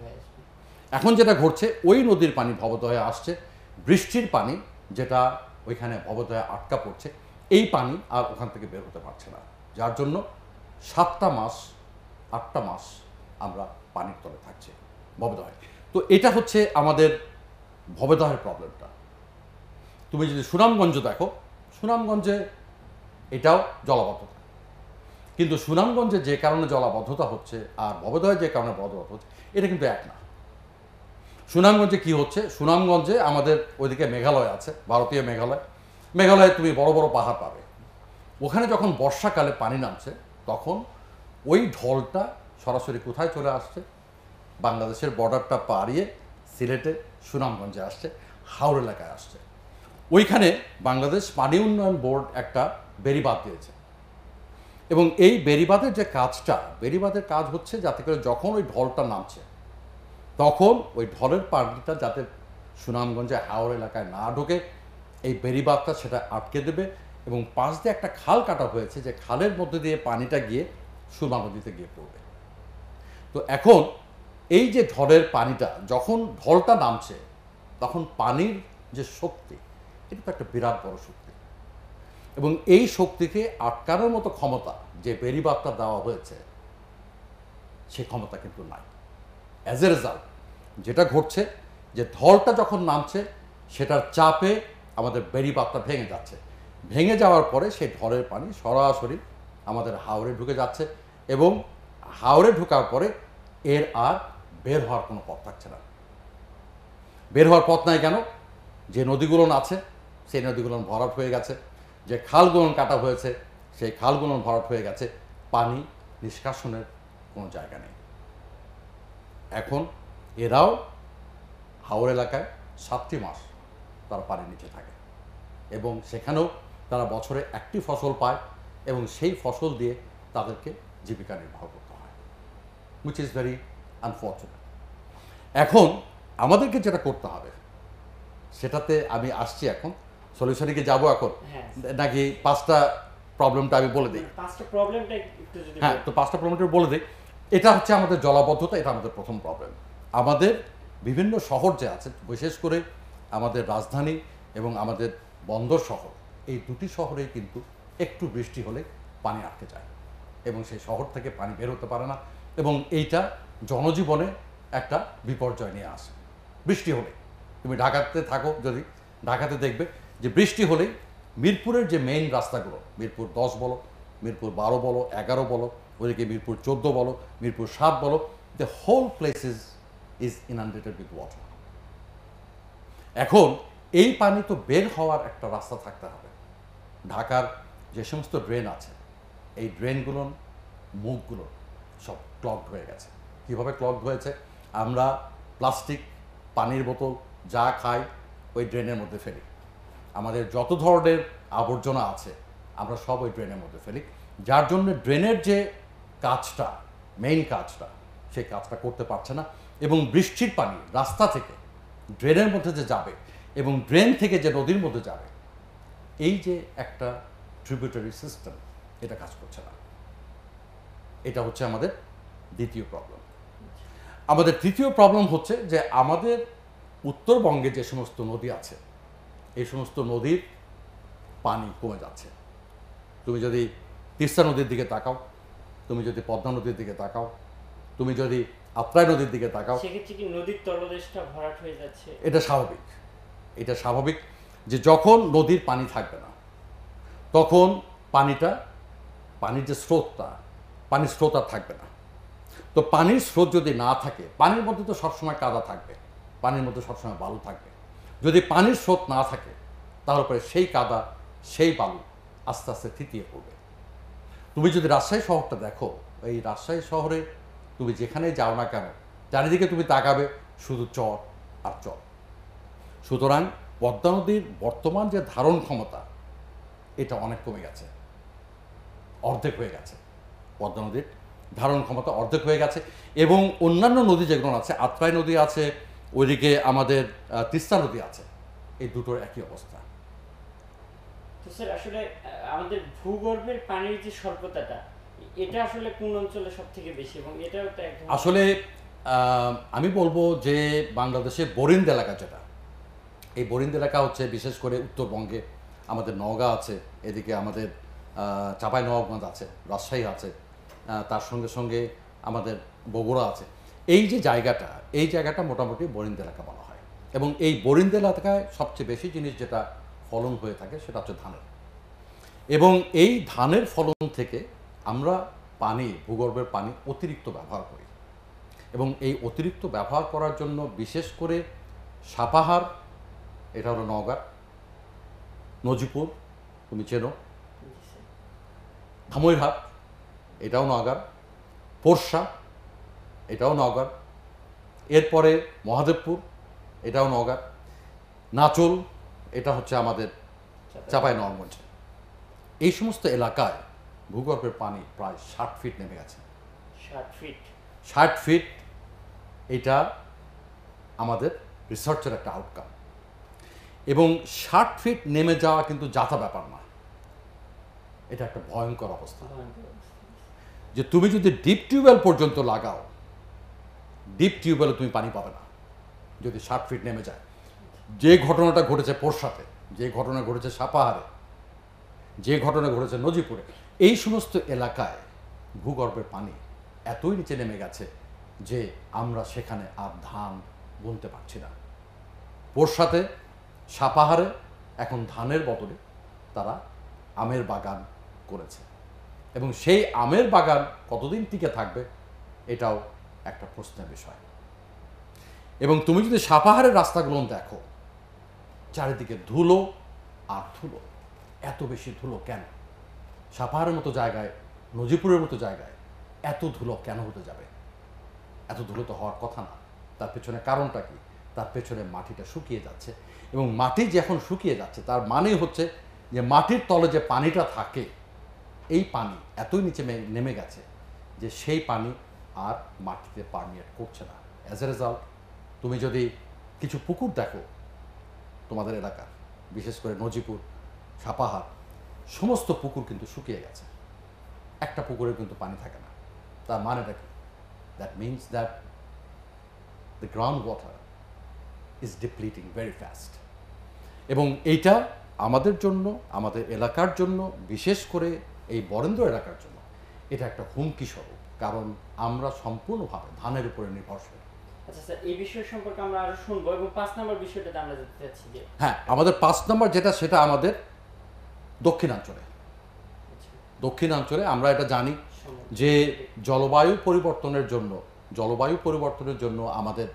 এখন যেটা ঘটছে ওই নদীর পানি ভবদহে আসছে বৃষ্টির পানি যেটা ওইখানে ভবদহে আটকা পড়ছে এই পানি আর ওখান থেকে বের হতে পারছে না যার জন্য সাতটা মাস আটটা মাস আমরা পানির তলে থাকছি ভবদহে তো এটা হচ্ছে আমাদের ভবদহের প্রবলেমটা তুমি যদি সুনামগঞ্জ দেখো সুনামগঞ্জে এটাও জলাবদ্ধতা কিন্তু সুনামগঞ্জে যে কারণে জলাবদ্ধতা হচ্ছে আর ভবদয় যে কারণে বদ্ধতা হচ্ছে এটা কিন্তু এক না সুনামগঞ্জে কি হচ্ছে সুনামগঞ্জে আমাদের ওইদিকে মেঘালয় আছে ভারতীয় মেঘালয় মেঘালয়ে তুমি বড় বড় পাহাড় পাবে ওখানে যখন বর্ষাকালে পানি নামছে তখন ওই ঢলটা সরাসরি কোথায় চলে আসছে বাংলাদেশের বর্ডারটা পাড়িয়ে সিলেটে সুনামগঞ্জে আসছে হাওড় এলাকায় আসছে ওইখানে বাংলাদেশ পানি উন্নয়ন বোর্ড একটা বেরিবাদ দিয়েছে এবং এই বেরিবাদের যে কাজটা বেরিবাদের কাজ হচ্ছে যাতে করে যখন ওই ঢলটা নামছে তখন ওই ঢলের পানিটা যাতে সুনামগঞ্জে হাওর এলাকায় না ঢোকে এই বেরিবাদটা সেটা আটকে দেবে এবং পাশ দিয়ে একটা খাল কাটা হয়েছে যে খালের মধ্যে দিয়ে পানিটা গিয়ে সুরমা নদীতে গিয়ে পড়বে তো এখন এই যে ঢলের পানিটা যখন ঢলটা নামছে তখন পানির যে শক্তি এটা তো একটা বিরাট বড় শক্তি এবং এই শক্তিকে আটকানোর মতো ক্ষমতা যে বেরিবাদটা দেওয়া হয়েছে সে ক্ষমতা কিন্তু নাই অ্যাজ এ রেজাল্ট যেটা ঘটছে যে ঢলটা যখন নামছে সেটার চাপে আমাদের বেরিবাদটা ভেঙে যাচ্ছে ভেঙে যাওয়ার পরে সেই ঢলের পানি সরাসরি আমাদের হাওড়ে ঢুকে যাচ্ছে এবং হাওড়ে ঢুকার পরে এর আর বের হওয়ার কোনো পথ থাকছে না বের হওয়ার পথ নাই কেন যে নদীগুলো আছে সেই নদীগুলো ভরাট হয়ে গেছে যে খালগুলো কাটা হয়েছে সেই খালগুলো ভরাট হয়ে গেছে পানি নিষ্কাশনের কোনো জায়গা নেই এখন এরাও হাওড় এলাকায় সাতটি মাস তারা পানির নিচে থাকে এবং সেখানেও তারা বছরে একটি ফসল পায় এবং সেই ফসল দিয়ে তাদেরকে জীবিকা নির্বাহ করতে হয় উইচ ইজ ভেরি আনফর্চুনেট এখন আমাদেরকে যেটা করতে হবে সেটাতে আমি আসছি এখন সলিউশনে কি যাবো এখন হ্যাঁ। নাকি পাঁচটা প্রবলেমটা আমি বলে দিই পাঁচটা প্রবলেমটা হ্যাঁ তো পাঁচটা প্রবলেমটা বলে দিই এটা হচ্ছে আমাদের জলাবদ্ধতা এটা আমাদের প্রথম প্রবলেম আমাদের বিভিন্ন শহর যে আছে বিশেষ করে আমাদের রাজধানী এবং আমাদের বন্দর শহর এই দুটি শহরে কিন্তু একটু বৃষ্টি হলে পানি আটকে যায় এবং সেই শহর থেকে পানি বের হতে পারে না এবং এইটা জনজীবনে একটা বিপর্যয় নিয়ে আসে বৃষ্টি হলে তুমি ঢাকাতে থাকো যদি ঢাকাতে দেখবে যে বৃষ্টি হলে মিরপুরের যে মেইন রাস্তাগুলো মিরপুর দশ বলো মিরপুর বারো বলো এগারো বলো ওদেরকে মিরপুর চোদ্দো বলো মিরপুর সাত বলো the whole places is inundated with water এখন এই পানি তো বের হওয়ার একটা রাস্তা থাকতে হবে ঢাকার যে সমস্ত ড্রেন আছে এই ড্রেনগুলো মুখগুলো সব ক্লক হয়ে গেছে কীভাবে ক্লক হয়েছে আমরা প্লাস্টিক পানির বোতল যা খাই ওই ড্রেনের মধ্যে ফেলি আমাদের যত ধরনের আবর্জনা আছে আমরা সব ওই ড্রেনের মধ্যে ফেলি যার জন্য ড্রেনের যে কাজটা মেইন কাজটা সেই কাজটা করতে পারছে না এবং বৃষ্টির পানি রাস্তা থেকে ড্রেনের মধ্যে যে যাবে এবং ড্রেন থেকে যে নদীর মধ্যে যাবে এই যে একটা ট্রিবিউটারি সিস্টেম এটা কাজ করছে না এটা হচ্ছে আমাদের দ্বিতীয় প্রবলেম আমাদের তৃতীয় প্রবলেম হচ্ছে যে আমাদের উত্তরবঙ্গে যে সমস্ত নদী আছে এই সমস্ত নদীর পানি কমে যাচ্ছে তুমি যদি তিস্তা নদীর দিকে তাকাও তুমি যদি পদ্মা নদীর দিকে তাকাও তুমি যদি আত্রাই নদীর দিকে তাকাও নদীর তলদেশটা ভরাট হয়ে যাচ্ছে এটা স্বাভাবিক এটা স্বাভাবিক যে যখন নদীর পানি থাকবে না তখন পানিটা পানির যে স্রোতটা পানির স্রোত আর থাকবে না তো পানির স্রোত যদি না থাকে পানির মধ্যে তো সবসময় কাদা থাকবে পানির মধ্যে সবসময় বালু থাকবে যদি পানির স্রোত না থাকে তাহলে পরে সেই কাদা সেই বালু আস্তে আস্তে থিতিয়ে পড়বে তুমি যদি রাজশাহী শহরটা দেখো এই রাজশাহী শহরে তুমি যেখানে যাও না কেন চারিদিকে তুমি তাকাবে শুধু চর আর চর সুতরাং পদ্মা নদীর বর্তমান যে ধারণ ক্ষমতা এটা অনেক কমে গেছে অর্ধেক হয়ে গেছে পদ্মা নদীর ধারণ ক্ষমতা অর্ধেক হয়ে গেছে এবং অন্যান্য নদী যেগুলো আছে আত্রাই নদী আছে ওইদিকে আমাদের তিস্তা নদী আছে এই দুটোর একই অবস্থা তো স্যার আসলে আমাদের ভূগর্ভের পানির যে স্বল্পতাটা এটা আসলে কোন অঞ্চলে সব থেকে বেশি এবং এটাও আসলে আমি বলবো যে বাংলাদেশের বরিন্দ এলাকা যেটা এই বরিন্দ এলাকা হচ্ছে বিশেষ করে উত্তরবঙ্গে আমাদের নওগাঁ আছে এদিকে আমাদের চাপাই নবাবগঞ্জ আছে রাজশাহী আছে তার সঙ্গে সঙ্গে আমাদের বগুড়া আছে এই যে জায়গাটা এই জায়গাটা মোটামুটি বরিন্দ এলাকা বলা হয় এবং এই বরিন্দ এলাকায় সবচেয়ে বেশি জিনিস যেটা ফলন হয়ে থাকে সেটা হচ্ছে ধানের এবং এই ধানের ফলন থেকে আমরা পানি ভূগর্ভের পানি অতিরিক্ত ব্যবহার করি এবং এই অতিরিক্ত ব্যবহার করার জন্য বিশেষ করে সাপাহার এটা হলো নওগাঁ নজিপুর তুমি চেনো ধামইরহাট এটাও নগাঁ পোর্শা এটাও নওগাঁ এরপরে মহাদেবপুর এটাও নওগাঁ নাচল এটা হচ্ছে আমাদের চাপাই নরগঞ্জে এই সমস্ত এলাকায় ভূগর্ভের পানি প্রায় ষাট ফিট নেমে গেছে ষাট ফিট ষাট ফিট এটা আমাদের রিসার্চের একটা আউটকাম এবং ষাট ফিট নেমে যাওয়া কিন্তু যাতা ব্যাপার না এটা একটা ভয়ঙ্কর অবস্থা যে তুমি যদি ডিপ টিউবওয়েল পর্যন্ত লাগাও ডিপ টিউবওয়েলে তুমি পানি পাবে না যদি ষাট ফিট নেমে যায় যে ঘটনাটা ঘটেছে পোর্সাতে যে ঘটনা ঘটেছে সাপাহারে যে ঘটনা ঘটেছে নজিপুরে এই সমস্ত এলাকায় ভূগর্ভের পানি এতই নিচে নেমে গেছে যে আমরা সেখানে আর ধান বুনতে পারছি না পোর্সাতে সাপাহারে এখন ধানের বদলে তারা আমের বাগান করেছে এবং সেই আমের বাগান কতদিন টিকে থাকবে এটাও একটা প্রশ্নের বিষয় এবং তুমি যদি সাপাহারের রাস্তাগুলো দেখো চারিদিকে ধুলো আর ধুলো এত বেশি ধুলো কেন সাপাহারের মতো জায়গায় নজিপুরের মতো জায়গায় এত ধুলো কেন হতে যাবে এত ধুলো তো হওয়ার কথা না তার পেছনে কারণটা কি তার পেছনে মাটিটা শুকিয়ে যাচ্ছে এবং মাটি যে এখন শুকিয়ে যাচ্ছে তার মানে হচ্ছে যে মাটির তলে যে পানিটা থাকে এই পানি এতই নিচে নেমে গেছে যে সেই পানি আর মাটিতে পারমিয়েট করছে না অ্যাজ এ রেজাল্ট তুমি যদি কিছু পুকুর দেখো তোমাদের এলাকার বিশেষ করে নজিপুর সাপাহার সমস্ত পুকুর কিন্তু শুকিয়ে গেছে একটা পুকুরে কিন্তু পানি থাকে না তার মানে কি that means that the ground water is depleting very fast এবং এইটা আমাদের জন্য আমাদের এলাকার জন্য বিশেষ করে এই বরেন্দ্র এলাকার জন্য এটা একটা হুমকি স্বরূপ কারণ আমরা সম্পূর্ণভাবে ধানের উপরে নির্ভরশীল আচ্ছা, এই বিষয় সম্পর্কে আমরা শুনবো এবং পাঁচ হ্যাঁ আমাদের পাঁচ যেটা সেটা আমাদের দক্ষিণাঞ্চলে আচ্ছা। দক্ষিণাঞ্চলে আমরা এটা জানি যে জলবায়ু পরিবর্তনের জন্য জলবায়ু পরিবর্তনের জন্য আমাদের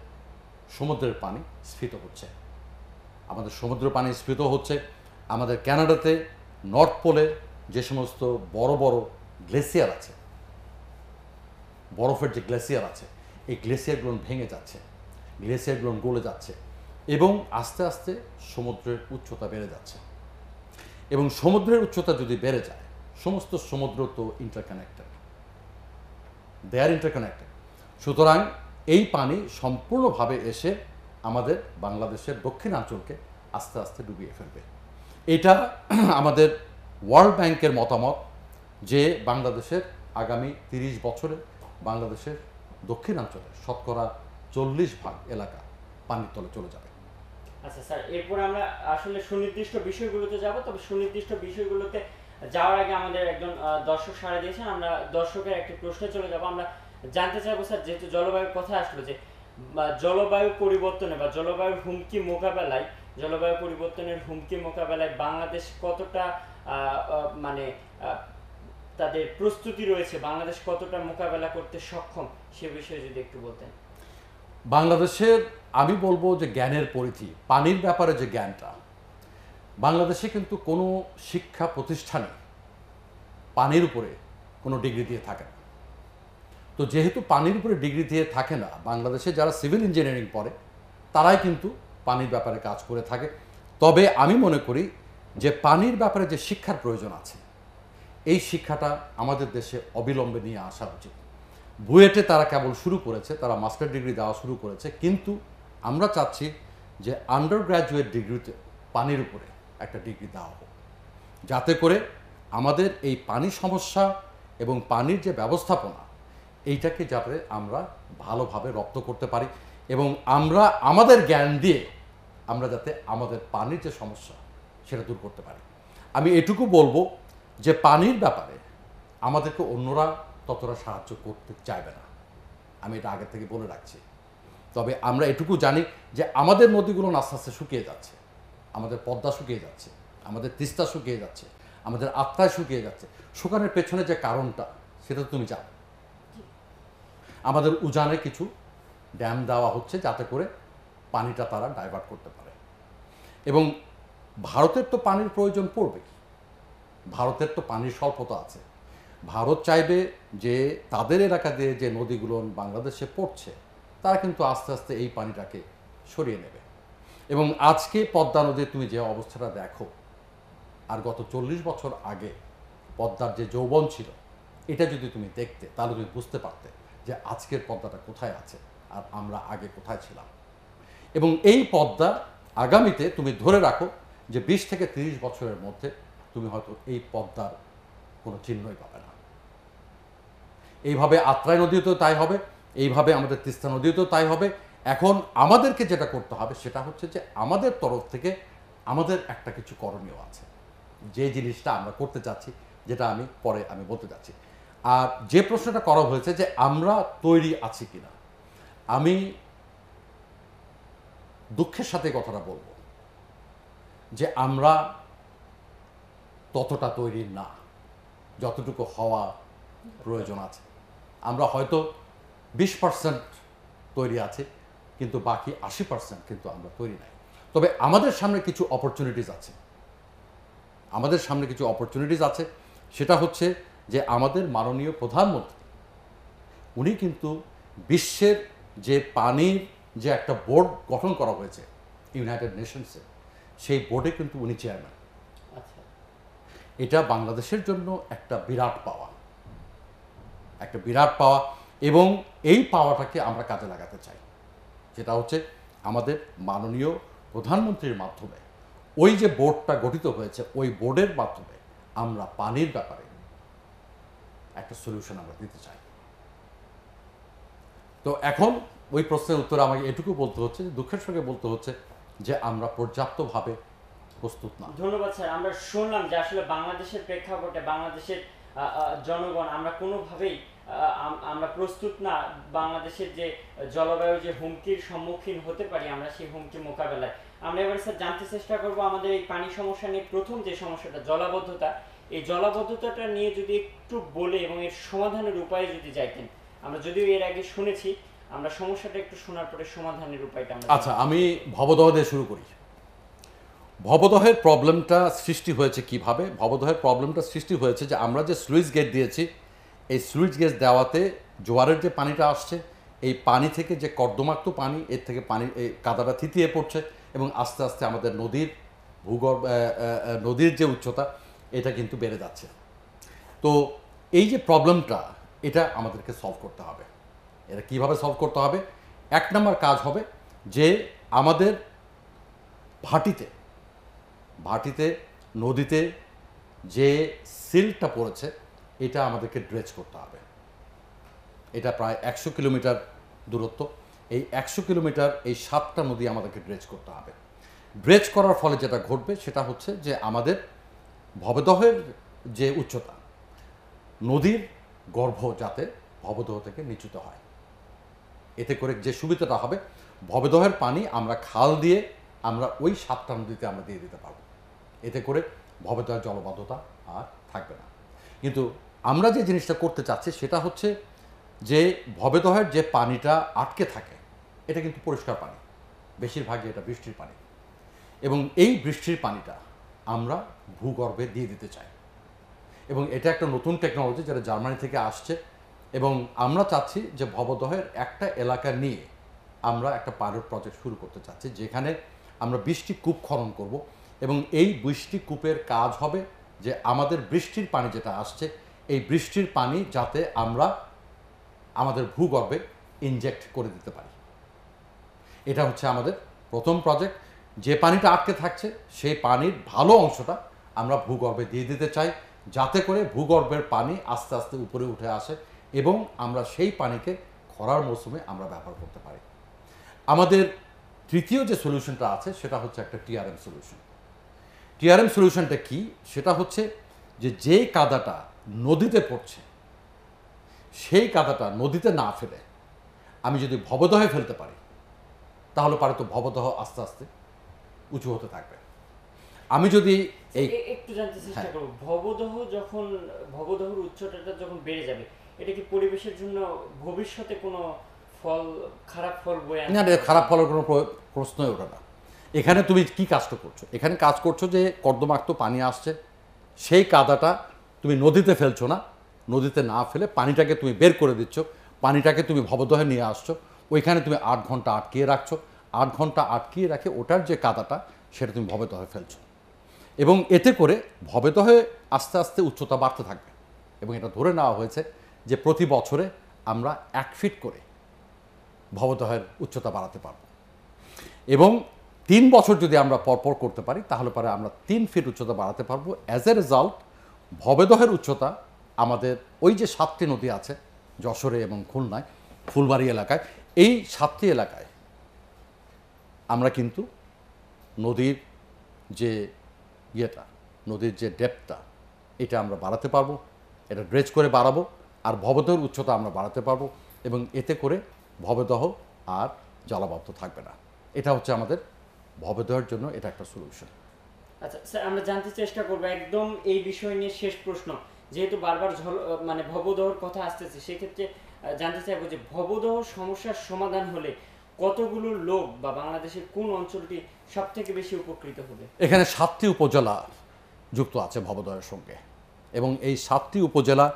সমুদ্রের পানি স্ফীত হচ্ছে আমাদের সমুদ্র পানি স্ফীত হচ্ছে আমাদের ক্যানাডাতে নর্থ পোলে যে সমস্ত বড় বড় গ্লেসিয়ার আছে বরফের যে গ্লেসিয়ার আছে এই গ্লেসিয়ারগুলো ভেঙে যাচ্ছে গ্লেসিয়ারগুলো গলে যাচ্ছে এবং আস্তে আস্তে সমুদ্রের উচ্চতা বেড়ে যাচ্ছে এবং সমুদ্রের উচ্চতা যদি বেড়ে যায় সমস্ত সমুদ্র তো ইন্টারকানেক্টেড দে আর ইন্টারকানেক্টেড সুতরাং এই পানি সম্পূর্ণভাবে এসে আমাদের বাংলাদেশের দক্ষিণাঞ্চলকে আস্তে আস্তে ডুবিয়ে ফেলবে এটা আমাদের ওয়ার্ল্ড ব্যাংকের মতামত যে বাংলাদেশের আগামী তিরিশ বছরে বাংলাদেশের দক্ষিণাঞ্চলে শতকরা চল্লিশ ভাগ এলাকা পানির তলে চলে যাবে আচ্ছা স্যার এরপর আমরা আসলে সুনির্দিষ্ট বিষয়গুলোতে যাব তবে সুনির্দিষ্ট বিষয়গুলোতে যাওয়ার আগে আমাদের একজন দর্শক সাড়া দিয়েছেন আমরা দর্শকের একটি প্রশ্নে চলে যাব আমরা জানতে চাইবো স্যার যেহেতু জলবায়ুর কথা আসলো যে জলবায়ু পরিবর্তনে বা জলবায়ুর হুমকি মোকাবেলায় জলবায়ু পরিবর্তনের হুমকি মোকাবেলায় বাংলাদেশ কতটা মানে তাদের প্রস্তুতি রয়েছে বাংলাদেশ কতটা মোকাবেলা করতে সক্ষম সে বিষয়ে যদি একটু বলতেন বাংলাদেশের আমি বলবো যে জ্ঞানের পরিধি পানির ব্যাপারে যে জ্ঞানটা বাংলাদেশে কিন্তু কোনো শিক্ষা প্রতিষ্ঠানে পানির উপরে কোনো ডিগ্রি দিয়ে থাকে না তো যেহেতু পানির উপরে ডিগ্রি দিয়ে থাকে না বাংলাদেশে যারা সিভিল ইঞ্জিনিয়ারিং পড়ে তারাই কিন্তু পানির ব্যাপারে কাজ করে থাকে তবে আমি মনে করি যে পানির ব্যাপারে যে শিক্ষার প্রয়োজন আছে এই শিক্ষাটা আমাদের দেশে অবিলম্বে নিয়ে আসা উচিত বুয়েটে তারা কেবল শুরু করেছে তারা মাস্টার ডিগ্রি দেওয়া শুরু করেছে কিন্তু আমরা চাচ্ছি যে আন্ডার গ্র্যাজুয়েট ডিগ্রিতে পানির উপরে একটা ডিগ্রি দেওয়া হোক যাতে করে আমাদের এই পানি সমস্যা এবং পানির যে ব্যবস্থাপনা এইটাকে যাতে আমরা ভালোভাবে রপ্ত করতে পারি এবং আমরা আমাদের জ্ঞান দিয়ে আমরা যাতে আমাদের পানির যে সমস্যা সেটা দূর করতে পারি আমি এটুকু বলবো যে পানির ব্যাপারে আমাদেরকে অন্যরা ততটা সাহায্য করতে চাইবে না আমি এটা আগে থেকে বলে রাখছি তবে আমরা এটুকু জানি যে আমাদের নদীগুলো আস্তে আস্তে শুকিয়ে যাচ্ছে আমাদের পদ্মা শুকিয়ে যাচ্ছে আমাদের তিস্তা শুকিয়ে যাচ্ছে আমাদের আত্মায় শুকিয়ে যাচ্ছে শুকানোর পেছনে যে কারণটা সেটা তুমি জানো আমাদের উজানে কিছু ড্যাম দেওয়া হচ্ছে যাতে করে পানিটা তারা ডাইভার্ট করতে পারে এবং ভারতের তো পানির প্রয়োজন পড়বে ভারতের তো পানির স্বল্পতা আছে ভারত চাইবে যে তাদের এলাকা দিয়ে যে নদীগুলো বাংলাদেশে পড়ছে তারা কিন্তু আস্তে আস্তে এই পানিটাকে সরিয়ে নেবে এবং আজকে পদ্মা নদীর তুমি যে অবস্থাটা দেখো আর গত চল্লিশ বছর আগে পদ্মার যে যৌবন ছিল এটা যদি তুমি দেখতে তাহলে তুমি বুঝতে পারতে যে আজকের পদ্মাটা কোথায় আছে আর আমরা আগে কোথায় ছিলাম এবং এই পদ্মা আগামীতে তুমি ধরে রাখো যে বিশ থেকে তিরিশ বছরের মধ্যে তুমি হয়তো এই পদ্মার কোনো চিহ্নই পাবে না এইভাবে আত্রাই নদীতেও তাই হবে এইভাবে আমাদের তিস্তা নদীতেও তাই হবে এখন আমাদেরকে যেটা করতে হবে সেটা হচ্ছে যে আমাদের তরফ থেকে আমাদের একটা কিছু করণীয় আছে যে জিনিসটা আমরা করতে চাচ্ছি যেটা আমি পরে আমি বলতে চাচ্ছি আর যে প্রশ্নটা করা হয়েছে যে আমরা তৈরি আছি কিনা আমি দুঃখের সাথে কথাটা বলবো যে আমরা ততটা তৈরি না যতটুকু হওয়া প্রয়োজন আছে আমরা হয়তো বিশ পার্সেন্ট তৈরি আছে কিন্তু বাকি আশি পার্সেন্ট কিন্তু আমরা তৈরি নাই তবে আমাদের সামনে কিছু অপরচুনিটিস আছে আমাদের সামনে কিছু অপরচুনিটিস আছে সেটা হচ্ছে যে আমাদের মাননীয় প্রধানমন্ত্রী উনি কিন্তু বিশ্বের যে পানির যে একটা বোর্ড গঠন করা হয়েছে ইউনাইটেড নেশনসে সেই বোর্ডে কিন্তু উনি চেয়ারম্যান এটা বাংলাদেশের জন্য একটা বিরাট পাওয়া একটা বিরাট পাওয়া এবং এই পাওয়াটাকে আমরা কাজে লাগাতে চাই যেটা হচ্ছে আমাদের মাননীয় প্রধানমন্ত্রীর মাধ্যমে ওই যে বোর্ডটা গঠিত হয়েছে ওই বোর্ডের মাধ্যমে আমরা পানির ব্যাপারে একটা সলিউশন আমরা দিতে চাই তো এখন ওই প্রশ্নের উত্তরে আমাকে এটুকু বলতে হচ্ছে দুঃখের সঙ্গে বলতে হচ্ছে যে আমরা পর্যাপ্তভাবে প্রস্তুত না ধন্যবাদ স্যার আমরা শুনলাম যে আসলে বাংলাদেশের প্রেক্ষাপটে বাংলাদেশের জনগণ আমরা কোনোভাবেই আমরা প্রস্তুত না বাংলাদেশের যে জলবায়ু যে হুমকির সম্মুখীন হতে পারি আমরা সেই হুমকি মোকাবেলায় আমরা এবার স্যার জানতে চেষ্টা করব আমাদের এই পানি সমস্যা নিয়ে প্রথম যে সমস্যাটা জলাবদ্ধতা এই জলাবদ্ধতাটা নিয়ে যদি একটু বলে এবং এর সমাধানের উপায়ে যদি যাইতেন আমরা যদিও এর আগে শুনেছি আমরা সমস্যাটা একটু শোনার পরে সমাধানের উপায়টা আচ্ছা আমি ভবদহ দিয়ে শুরু করি ভবদহের প্রবলেমটা সৃষ্টি হয়েছে কিভাবে ভবদহের প্রবলেমটা সৃষ্টি হয়েছে যে আমরা যে সুইচ গেট দিয়েছি এই সুইচ গেট দেওয়াতে জোয়ারের যে পানিটা আসছে এই পানি থেকে যে কর্দমাক্ত পানি এর থেকে পানি কাদাটা থিতিয়ে পড়ছে এবং আস্তে আস্তে আমাদের নদীর ভূগর্ভ নদীর যে উচ্চতা এটা কিন্তু বেড়ে যাচ্ছে তো এই যে প্রবলেমটা এটা আমাদেরকে সলভ করতে হবে এটা কিভাবে সলভ করতে হবে এক নম্বর কাজ হবে যে আমাদের ভাটিতে ভাটিতে নদীতে যে সিল্টটা পড়েছে এটা আমাদেরকে ড্রেজ করতে হবে এটা প্রায় একশো কিলোমিটার দূরত্ব এই একশো কিলোমিটার এই সাতটা নদী আমাদেরকে ড্রেজ করতে হবে ড্রেজ করার ফলে যেটা ঘটবে সেটা হচ্ছে যে আমাদের ভবদহের যে উচ্চতা নদীর গর্ভ যাতে ভবদহ থেকে নিচুত হয় এতে করে যে সুবিধাটা হবে ভবদহের পানি আমরা খাল দিয়ে আমরা ওই সাতটা নদীতে আমরা দিয়ে দিতে পারবো এতে করে ভবতার জলবদ্ধতা আর থাকবে না কিন্তু আমরা যে জিনিসটা করতে চাচ্ছি সেটা হচ্ছে যে ভবেদহের যে পানিটা আটকে থাকে এটা কিন্তু পরিষ্কার পানি বেশিরভাগই এটা বৃষ্টির পানি এবং এই বৃষ্টির পানিটা আমরা ভূগর্ভে দিয়ে দিতে চাই এবং এটা একটা নতুন টেকনোলজি যেটা জার্মানি থেকে আসছে এবং আমরা চাচ্ছি যে ভবদহের একটা এলাকা নিয়ে আমরা একটা পাইলট প্রজেক্ট শুরু করতে চাচ্ছি যেখানে আমরা বৃষ্টি কূপ খনন করব এবং এই বৃষ্টি কূপের কাজ হবে যে আমাদের বৃষ্টির পানি যেটা আসছে এই বৃষ্টির পানি যাতে আমরা আমাদের ভূগর্ভে ইনজেক্ট করে দিতে পারি এটা হচ্ছে আমাদের প্রথম প্রজেক্ট যে পানিটা আটকে থাকছে সেই পানির ভালো অংশটা আমরা ভূগর্ভে দিয়ে দিতে চাই যাতে করে ভূগর্ভের পানি আস্তে আস্তে উপরে উঠে আসে এবং আমরা সেই পানিকে খরার মৌসুমে আমরা ব্যবহার করতে পারি আমাদের তৃতীয় যে সলিউশনটা আছে সেটা হচ্ছে একটা টিআরএম সলিউশন টিআরএম সলিউশনটা কি সেটা হচ্ছে যে যেই কাদাটা নদীতে পড়ছে সেই কাদাটা নদীতে না ফেলে আমি যদি ভবদহে ফেলতে পারি তাহলে পারে তো ভবদহ আস্তে আস্তে উঁচু হতে থাকবে আমি যদি এই একটু জানতে চেষ্টা হ্যাঁ। করব ভবদহ যখন ভবদহর উচ্চতাটা যখন বেড়ে যাবে এটা কি পরিবেশের জন্য ভবিষ্যতে কোনো ফল খারাপ ফল বয়ে না খারাপ ফলের কোনো প্রশ্নই ওঠে না এখানে তুমি কি কাজটা করছো এখানে কাজ করছো যে কর্দমাক্ত পানি আসছে সেই কাদাটা তুমি নদীতে ফেলছো না নদীতে না ফেলে পানিটাকে তুমি বের করে দিচ্ছ পানিটাকে তুমি ভবদহে নিয়ে আসছো ওইখানে তুমি আট ঘন্টা আটকিয়ে রাখছো আট ঘন্টা আটকিয়ে রাখে ওটার যে কাদাটা সেটা তুমি ভবদহে ফেলছো এবং এতে করে ভবদহে আস্তে আস্তে উচ্চতা বাড়তে থাকবে এবং এটা ধরে নেওয়া হয়েছে যে প্রতি বছরে আমরা এক ফিট করে ভবদহের উচ্চতা বাড়াতে পারব এবং তিন বছর যদি আমরা পরপর করতে পারি তাহলে পরে আমরা তিন ফিট উচ্চতা বাড়াতে পারবো অ্যাজ এ রেজাল্ট ভবেদহের উচ্চতা আমাদের ওই যে সাতটি নদী আছে যশোরে এবং খুলনায় ফুলবাড়ি এলাকায় এই সাতটি এলাকায় আমরা কিন্তু নদীর যে ইয়েটা নদীর যে ডেপটা এটা আমরা বাড়াতে পারবো এটা ড্রেজ করে বাড়াবো আর ভবদহের উচ্চতা আমরা বাড়াতে পারবো এবং এতে করে ভবদহ আর জলাবদ্ধ থাকবে না এটা হচ্ছে আমাদের দেওয়ার জন্য এটা একটা সলিউশন আচ্ছা স্যার আমরা জানতে চেষ্টা করবো একদম এই বিষয় নিয়ে শেষ প্রশ্ন যেহেতু বারবার মানে ভবদহর কথা আসতেছে সেক্ষেত্রে জানতে চাইবো যে ভবদহ সমস্যার সমাধান হলে কতগুলো লোক বা বাংলাদেশের কোন অঞ্চলটি সব থেকে বেশি উপকৃত হবে এখানে সাতটি উপজেলা যুক্ত আছে ভবদহের সঙ্গে এবং এই সাতটি উপজেলা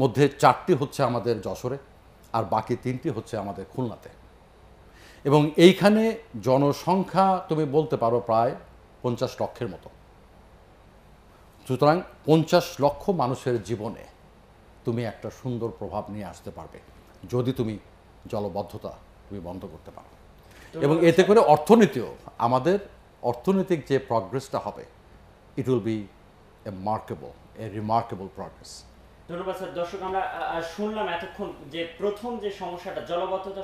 মধ্যে চারটি হচ্ছে আমাদের যশোরে আর বাকি তিনটি হচ্ছে আমাদের খুলনাতে এবং এইখানে জনসংখ্যা তুমি বলতে পারো প্রায় পঞ্চাশ লক্ষের মতো সুতরাং পঞ্চাশ লক্ষ মানুষের জীবনে তুমি একটা সুন্দর প্রভাব নিয়ে আসতে পারবে যদি তুমি জলবদ্ধতা তুমি বন্ধ করতে পারো এবং এতে করে অর্থনীতিও আমাদের অর্থনৈতিক যে প্রগ্রেসটা হবে it will be a markable a remarkable progress ধন্যবাদ স্যার দর্শক আমরা শুনলাম এতক্ষণ যে প্রথম যে সমস্যাটা জলবদ্ধতা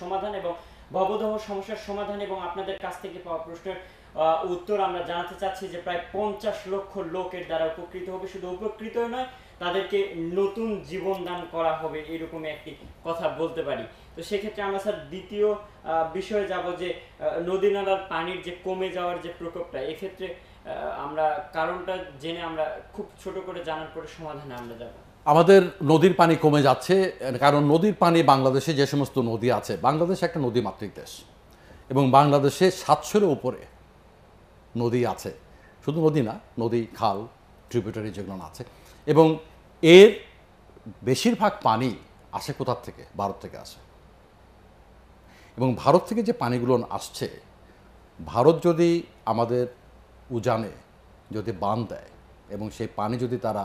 সমাধান এবং ভবদহ সমস্যার সমাধান এবং আপনাদের কাছ থেকে পাওয়া প্রশ্নের উত্তর আমরা জানাতে চাচ্ছি যে প্রায় পঞ্চাশ লক্ষ লোকের দ্বারা উপকৃত হবে শুধু উপকৃত নয় তাদেরকে নতুন জীবন দান করা হবে এরকম একটি কথা বলতে পারি তো সেক্ষেত্রে আমরা স্যার দ্বিতীয় বিষয়ে যাব যে নদী নালার পানির যে কমে যাওয়ার যে প্রকোপটা এক্ষেত্রে আমরা কারণটা জেনে আমরা খুব ছোট করে জানার পরে সমাধানে আমরা যাবো আমাদের নদীর পানি কমে যাচ্ছে কারণ নদীর পানি বাংলাদেশে যে সমস্ত নদী আছে বাংলাদেশ একটা নদী মাতৃক দেশ এবং বাংলাদেশে সাতশোর উপরে নদী আছে শুধু নদী না নদী খাল ট্রিবিউটারি যেগুলো আছে এবং এর বেশিরভাগ পানি আসে কোথার থেকে ভারত থেকে আসে এবং ভারত থেকে যে পানিগুলো আসছে ভারত যদি আমাদের উজানে যদি বান দেয় এবং সেই পানি যদি তারা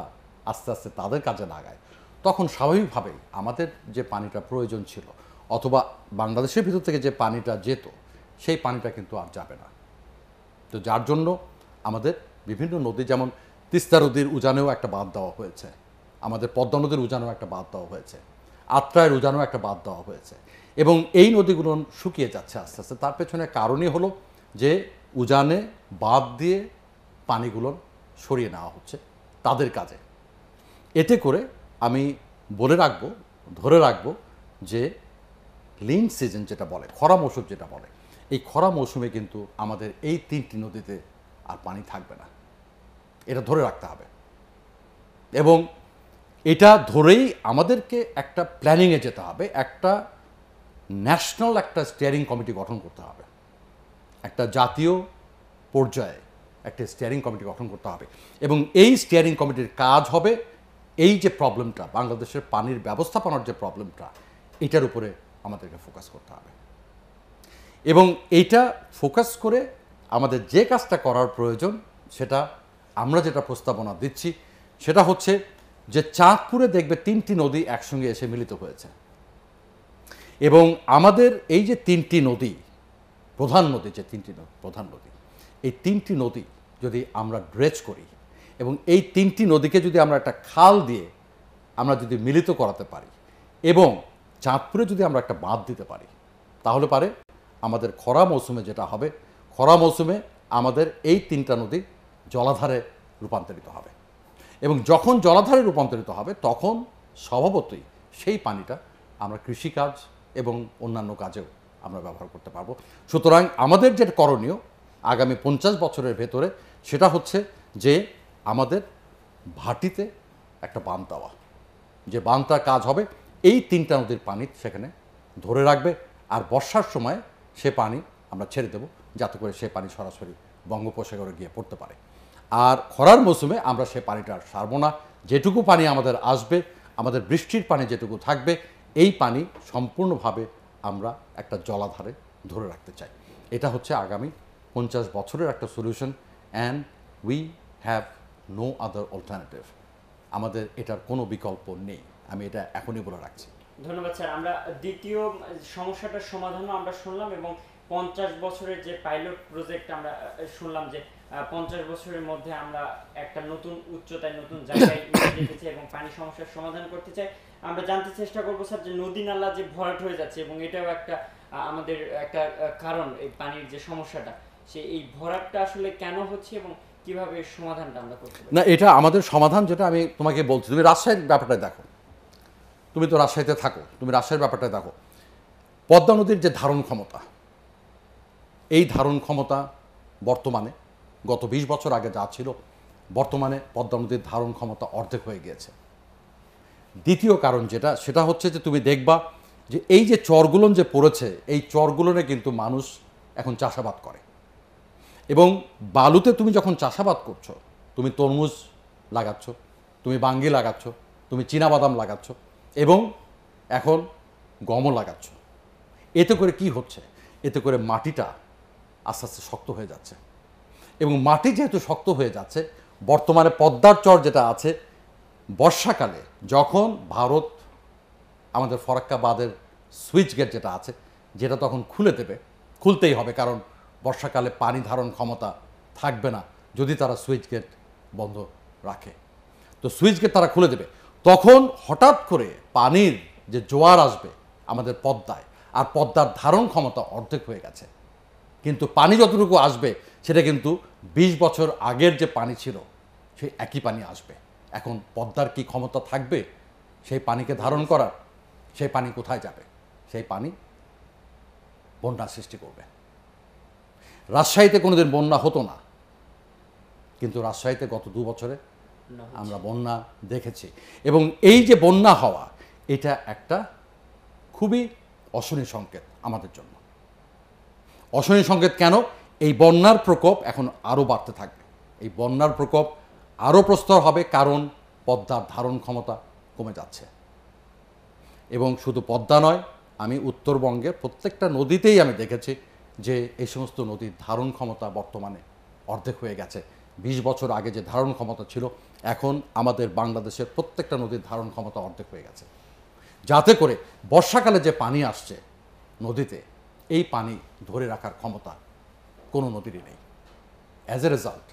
আস্তে আস্তে তাদের কাজে লাগায় তখন স্বাভাবিকভাবেই আমাদের যে পানিটা প্রয়োজন ছিল অথবা বাংলাদেশের ভিতর থেকে যে পানিটা যেত সেই পানিটা কিন্তু আর যাবে না তো যার জন্য আমাদের বিভিন্ন নদী যেমন তিস্তা নদীর উজানেও একটা বাদ দেওয়া হয়েছে আমাদের পদ্মা নদীর উজানেও একটা বাদ দেওয়া হয়েছে আত্রায়ের উজানেও একটা বাদ দেওয়া হয়েছে এবং এই নদীগুলো শুকিয়ে যাচ্ছে আস্তে আস্তে তার পেছনে কারণই হলো যে উজানে বাদ দিয়ে পানিগুলো সরিয়ে নেওয়া হচ্ছে তাদের কাজে এতে করে আমি বলে রাখব ধরে রাখব যে লিন সিজন যেটা বলে খরা মৌসুম যেটা বলে এই খরা মৌসুমে কিন্তু আমাদের এই তিনটি নদীতে আর পানি থাকবে না এটা ধরে রাখতে হবে এবং এটা ধরেই আমাদেরকে একটা প্ল্যানিংয়ে যেতে হবে একটা ন্যাশনাল একটা স্টিয়ারিং কমিটি গঠন করতে হবে একটা জাতীয় পর্যায়ে একটা স্টিয়ারিং কমিটি গঠন করতে হবে এবং এই স্টিয়ারিং কমিটির কাজ হবে এই যে প্রবলেমটা বাংলাদেশের পানির ব্যবস্থাপনার যে প্রবলেমটা এটার উপরে আমাদেরকে ফোকাস করতে হবে এবং এইটা ফোকাস করে আমাদের যে কাজটা করার প্রয়োজন সেটা আমরা যেটা প্রস্তাবনা দিচ্ছি সেটা হচ্ছে যে চাঁদপুরে দেখবে তিনটি নদী একসঙ্গে এসে মিলিত হয়েছে এবং আমাদের এই যে তিনটি নদী প্রধান নদী যে তিনটি প্রধান নদী এই তিনটি নদী যদি আমরা ড্রেজ করি এবং এই তিনটি নদীকে যদি আমরা একটা খাল দিয়ে আমরা যদি মিলিত করাতে পারি এবং চাঁদপুরে যদি আমরা একটা বাঁধ দিতে পারি তাহলে পারে আমাদের খরা মৌসুমে যেটা হবে খরা মৌসুমে আমাদের এই তিনটা নদী জলাধারে রূপান্তরিত হবে এবং যখন জলাধারে রূপান্তরিত হবে তখন স্বভাবতই সেই পানিটা আমরা কৃষিকাজ এবং অন্যান্য কাজেও আমরা ব্যবহার করতে পারবো সুতরাং আমাদের যেটা করণীয় আগামী পঞ্চাশ বছরের ভেতরে সেটা হচ্ছে যে আমাদের ভাটিতে একটা বাঁধ দেওয়া যে বাঁধটার কাজ হবে এই তিনটা নদীর পানি সেখানে ধরে রাখবে আর বর্ষার সময় সে পানি আমরা ছেড়ে দেব যাতে করে সে পানি সরাসরি বঙ্গোপসাগরে গিয়ে পড়তে পারে আর খরার মৌসুমে আমরা সে পানিটা আর সারব না যেটুকু পানি আমাদের আসবে আমাদের বৃষ্টির পানি যেটুকু থাকবে এই পানি সম্পূর্ণভাবে আমরা একটা জলাধারে ধরে রাখতে চাই এটা হচ্ছে আগামী পঞ্চাশ বছরের একটা solution and we have no other alternative আমাদের এটার কোনো বিকল্প নেই আমি এটা এখনই বলে রাখছি ধন্যবাদ স্যার আমরা দ্বিতীয় সমস্যাটার সমাধানও আমরা শুনলাম এবং পঞ্চাশ বছরের যে পাইলট প্রজেক্ট আমরা শুনলাম যে পঞ্চাশ বছরের মধ্যে আমরা একটা নতুন উচ্চতায় নতুন জায়গায় যেতে চাই এবং পানি সমস্যার সমাধান করতে চাই আমরা জানতে চেষ্টা করবো স্যার যে নদী নালা যে ভরাট হয়ে যাচ্ছে এবং এটাও একটা আমাদের একটা কারণ এই পানির যে সমস্যাটা সে এই ভরাটটা আসলে কেন হচ্ছে এবং কিভাবে সমাধানটা আমরা করতে না এটা আমাদের সমাধান যেটা আমি তোমাকে বলছি তুমি রাজশাহীর ব্যাপারটা দেখো তুমি তো রাজশাহীতে থাকো তুমি রাজশাহীর ব্যাপারটা দেখো পদ্মা নদীর যে ধারণ ক্ষমতা এই ধারণ ক্ষমতা বর্তমানে গত ২০ বছর আগে যা ছিল বর্তমানে পদ্মা নদীর ধারণ ক্ষমতা অর্ধেক হয়ে গিয়েছে দ্বিতীয় কারণ যেটা সেটা হচ্ছে যে তুমি দেখবা যে এই যে চরগুলন যে পড়েছে এই চরগুলনে কিন্তু মানুষ এখন চাষাবাদ করে এবং বালুতে তুমি যখন চাষাবাদ করছো তুমি তরমুজ লাগাচ্ছ তুমি বাঙ্গি লাগাচ্ছ তুমি বাদাম লাগাচ্ছ এবং এখন গমও লাগাচ্ছ এতে করে কি হচ্ছে এতে করে মাটিটা আস্তে আস্তে শক্ত হয়ে যাচ্ছে এবং মাটি যেহেতু শক্ত হয়ে যাচ্ছে বর্তমানে পদ্মার চর যেটা আছে বর্ষাকালে যখন ভারত আমাদের ফরাক্কাবাদের সুইচ গেট যেটা আছে যেটা তখন খুলে দেবে খুলতেই হবে কারণ বর্ষাকালে পানি ধারণ ক্ষমতা থাকবে না যদি তারা সুইচ গেট বন্ধ রাখে তো সুইচ গেট তারা খুলে দেবে তখন হঠাৎ করে পানির যে জোয়ার আসবে আমাদের পদ্মায় আর পদ্মার ধারণ ক্ষমতা অর্ধেক হয়ে গেছে কিন্তু পানি যতটুকু আসবে সেটা কিন্তু ২০ বছর আগের যে পানি ছিল সেই একই পানি আসবে এখন পদ্মার কি ক্ষমতা থাকবে সেই পানিকে ধারণ করার সেই পানি কোথায় যাবে সেই পানি বন্যার সৃষ্টি করবে রাজশাহীতে কোনোদিন বন্যা হতো না কিন্তু রাজশাহীতে গত দু বছরে আমরা বন্যা দেখেছি এবং এই যে বন্যা হওয়া এটা একটা খুবই অশনী সংকেত আমাদের জন্য অশনী সংকেত কেন এই বন্যার প্রকোপ এখন আরও বাড়তে থাকবে এই বন্যার প্রকোপ আরও প্রস্তর হবে কারণ পদ্মার ধারণ ক্ষমতা কমে যাচ্ছে এবং শুধু পদ্মা নয় আমি উত্তরবঙ্গের প্রত্যেকটা নদীতেই আমি দেখেছি যে এই সমস্ত নদীর ধারণ ক্ষমতা বর্তমানে অর্ধেক হয়ে গেছে ২০ বছর আগে যে ধারণ ক্ষমতা ছিল এখন আমাদের বাংলাদেশের প্রত্যেকটা নদীর ধারণ ক্ষমতা অর্ধেক হয়ে গেছে যাতে করে বর্ষাকালে যে পানি আসছে নদীতে এই পানি ধরে রাখার ক্ষমতা কোনো নদীরই নেই as a result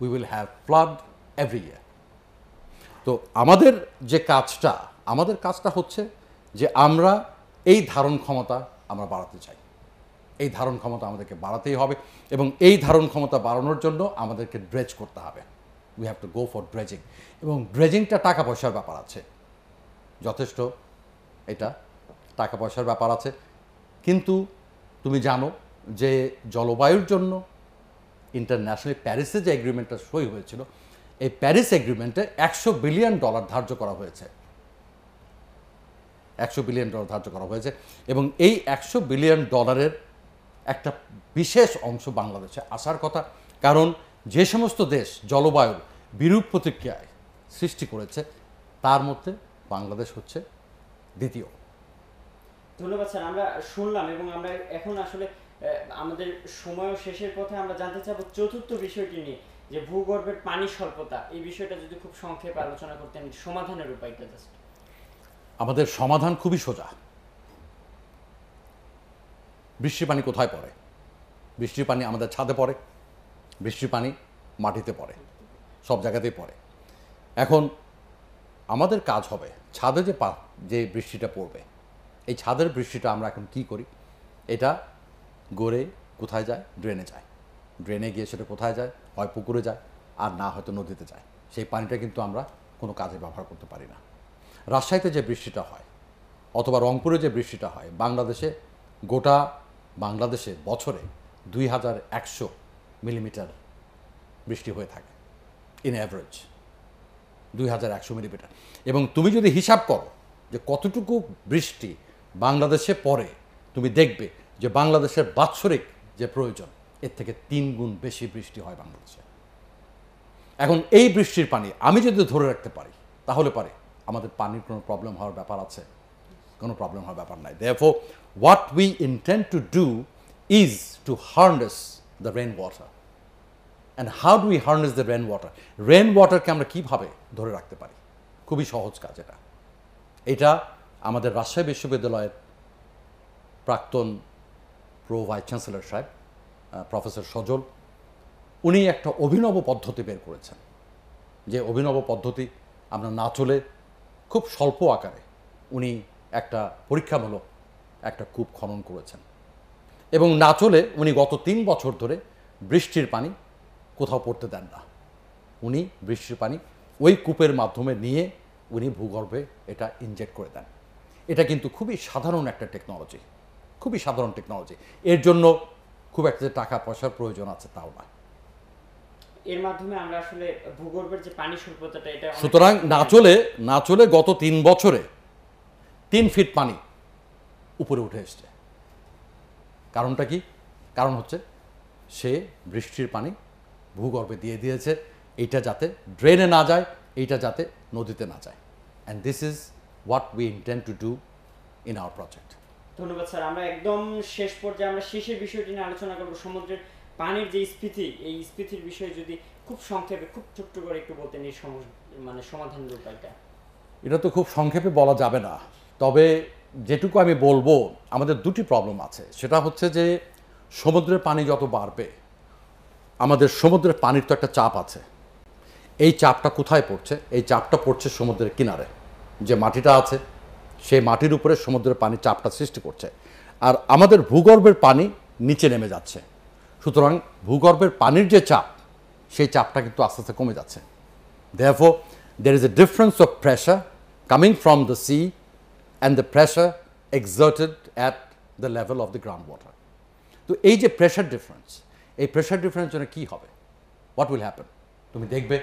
we will have flood every year তো আমাদের যে কাজটা আমাদের কাজটা হচ্ছে যে আমরা এই ধারণ ক্ষমতা আমরা বাড়াতে চাই এই ধারণ ক্ষমতা আমাদেরকে বাড়াতেই হবে এবং এই ধারণ ক্ষমতা বাড়ানোর জন্য আমাদেরকে ড্রেজ করতে হবে we have to go for dredging এবং ড্রেজিংটা টাকা পয়সার ব্যাপার আছে যথেষ্ট এটা টাকা পয়সার ব্যাপার আছে কিন্তু তুমি জানো যে জলবায়ুর জন্য ইন্টারন্যাশনাল প্যারিসে যে এগ্রিমেন্টটা সই হয়েছিল এই প্যারিস এগ্রিমেন্টে একশো বিলিয়ন ডলার ধার্য করা হয়েছে একশো বিলিয়ন ডলার ধার্য করা হয়েছে এবং এই একশো বিলিয়ন ডলারের একটা বিশেষ অংশ বাংলাদেশে আসার কথা কারণ যে সমস্ত দেশ জলবায়ুর বিরূপ প্রতিক্রিয়ায় সৃষ্টি করেছে তার মধ্যে বাংলাদেশ হচ্ছে দ্বিতীয় ধন্যবাদ স্যার আমরা শুনলাম এবং আমরা এখন আসলে আমাদের সময় শেষের পথে আমরা জানতে চাবো চতুর্থ বিষয়টি নিয়ে যে ভূগর্ভের পানি স্বল্পতা এই বিষয়টা যদি খুব সংক্ষেপে আলোচনা করতেন সমাধানের উপায়টা জাস্ট আমাদের সমাধান খুবই সোজা বৃষ্টির পানি কোথায় পড়ে বৃষ্টির পানি আমাদের ছাদে পড়ে বৃষ্টির পানি মাটিতে পড়ে সব জায়গাতেই পড়ে এখন আমাদের কাজ হবে ছাদে যে পা যে বৃষ্টিটা পড়বে এই ছাদের বৃষ্টিটা আমরা এখন কি করি এটা গড়ে কোথায় যায় ড্রেনে যায় ড্রেনে গিয়ে সেটা কোথায় যায় হয় পুকুরে যায় আর না হয়তো নদীতে যায় সেই পানিটা কিন্তু আমরা কোনো কাজে ব্যবহার করতে পারি না রাজশাহীতে যে বৃষ্টিটা হয় অথবা রংপুরে যে বৃষ্টিটা হয় বাংলাদেশে গোটা বাংলাদেশে বছরে দুই হাজার একশো মিলিমিটার বৃষ্টি হয়ে থাকে ইন অ্যাভারেজ দুই হাজার একশো মিলিমিটার এবং তুমি যদি হিসাব করো যে কতটুকু বৃষ্টি বাংলাদেশে পড়ে তুমি দেখবে যে বাংলাদেশের বাৎসরিক যে প্রয়োজন এর থেকে তিন গুণ বেশি বৃষ্টি হয় বাংলাদেশে এখন এই বৃষ্টির পানি আমি যদি ধরে রাখতে পারি তাহলে পারে আমাদের পানির কোনো প্রবলেম হওয়ার ব্যাপার আছে কোনো প্রবলেম হওয়ার ব্যাপার নাই দেয়ফো what we intend to do is to harness the rainwater. And how do we harness the rainwater? রেনওয়াটারকে আমরা কীভাবে ধরে রাখতে পারি খুবই সহজ কাজ এটা এটা আমাদের রাজশাহী বিশ্ববিদ্যালয়ের প্রাক্তন প্রো ভাইস চ্যান্সেলর সাহেব প্রফেসর সজল উনি একটা অভিনব পদ্ধতি বের করেছেন যে অভিনব পদ্ধতি আমরা না চলে খুব স্বল্প আকারে উনি একটা পরীক্ষামূলক একটা কূপ খনন করেছেন এবং না চলে উনি গত তিন বছর ধরে বৃষ্টির পানি কোথাও পড়তে দেন না উনি বৃষ্টির পানি ওই কূপের মাধ্যমে নিয়ে উনি ভূগর্ভে এটা ইনজেক্ট করে দেন এটা কিন্তু খুবই সাধারণ একটা টেকনোলজি খুবই সাধারণ টেকনোলজি এর জন্য খুব একটা যে টাকা পয়সার প্রয়োজন আছে তাও না এর মাধ্যমে আমরা আসলে ভূগর্ভের যে পানি এটা সুতরাং না হ্যাঁ। চলে না চলে গত তিন বছরে তিন ফিট পানি উপরে উঠে এসছে কারণটা কি কারণ হচ্ছে সে বৃষ্টির পানি ভূগর্ভে দিয়ে দিয়েছে এইটা যাতে ড্রেনে না যায় এইটা যাতে নদীতে না যায় and this is what we intend to do in our project ধন্যবাদ স্যার আমরা একদম শেষ পর্যায়ে আমরা শেষের বিষয়টি নিয়ে আলোচনা করব সমুদ্রের পানির যে স্ফীতি এই স্ফীতির বিষয়ে যদি খুব সংক্ষেপে খুব ছোট্ট করে একটু বলতেন এই মানে সমাধানের উপায়টা এটা তো খুব সংক্ষেপে বলা যাবে না তবে যেটুকু আমি বলবো আমাদের দুটি প্রবলেম আছে সেটা হচ্ছে যে সমুদ্রের পানি যত বাড়বে আমাদের সমুদ্রের পানির তো একটা চাপ আছে এই চাপটা কোথায় পড়ছে এই চাপটা পড়ছে সমুদ্রের কিনারে যে মাটিটা আছে সেই মাটির উপরে সমুদ্রের পানি চাপটা সৃষ্টি করছে আর আমাদের ভূগর্ভের পানি নিচে নেমে যাচ্ছে সুতরাং ভূগর্ভের পানির যে চাপ সেই চাপটা কিন্তু আস্তে আস্তে কমে যাচ্ছে therefore there is a difference of pressure coming from the sea and the pressure exerted at the level of the groundwater তো এই যে প্রেশার ডিফারেন্স এই প্রেশার ডিফারেন্স জন্য কী হবে হোয়াট উইল To তুমি দেখবে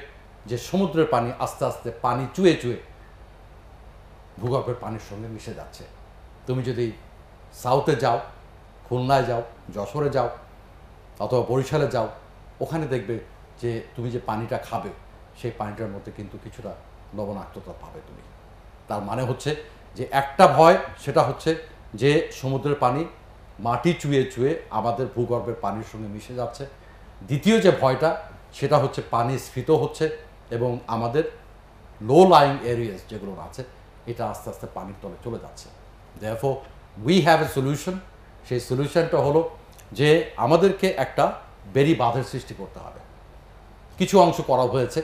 যে সমুদ্রের পানি আস্তে আস্তে পানি চুয়ে চুয়ে ভূগর্ভের পানির সঙ্গে মিশে যাচ্ছে তুমি যদি সাউথে যাও খুলনায় যাও যশোরে যাও অথবা বরিশালে যাও ওখানে দেখবে যে তুমি যে পানিটা খাবে সেই পানিটার মধ্যে কিন্তু কিছুটা লবণাক্ততা পাবে তুমি তার মানে হচ্ছে যে একটা ভয় সেটা হচ্ছে যে সমুদ্রের পানি মাটি চুয়ে চুয়ে আমাদের ভূগর্ভের পানির সঙ্গে মিশে যাচ্ছে দ্বিতীয় যে ভয়টা সেটা হচ্ছে পানি স্ফীত হচ্ছে এবং আমাদের লো লাইং এরিয়াস যেগুলো আছে এটা আস্তে আস্তে পানির তলে চলে যাচ্ছে দেখো উই হ্যাভ এ সলিউশন সেই সলিউশনটা হলো যে আমাদেরকে একটা বেরি বাঁধের সৃষ্টি করতে হবে কিছু অংশ করা হয়েছে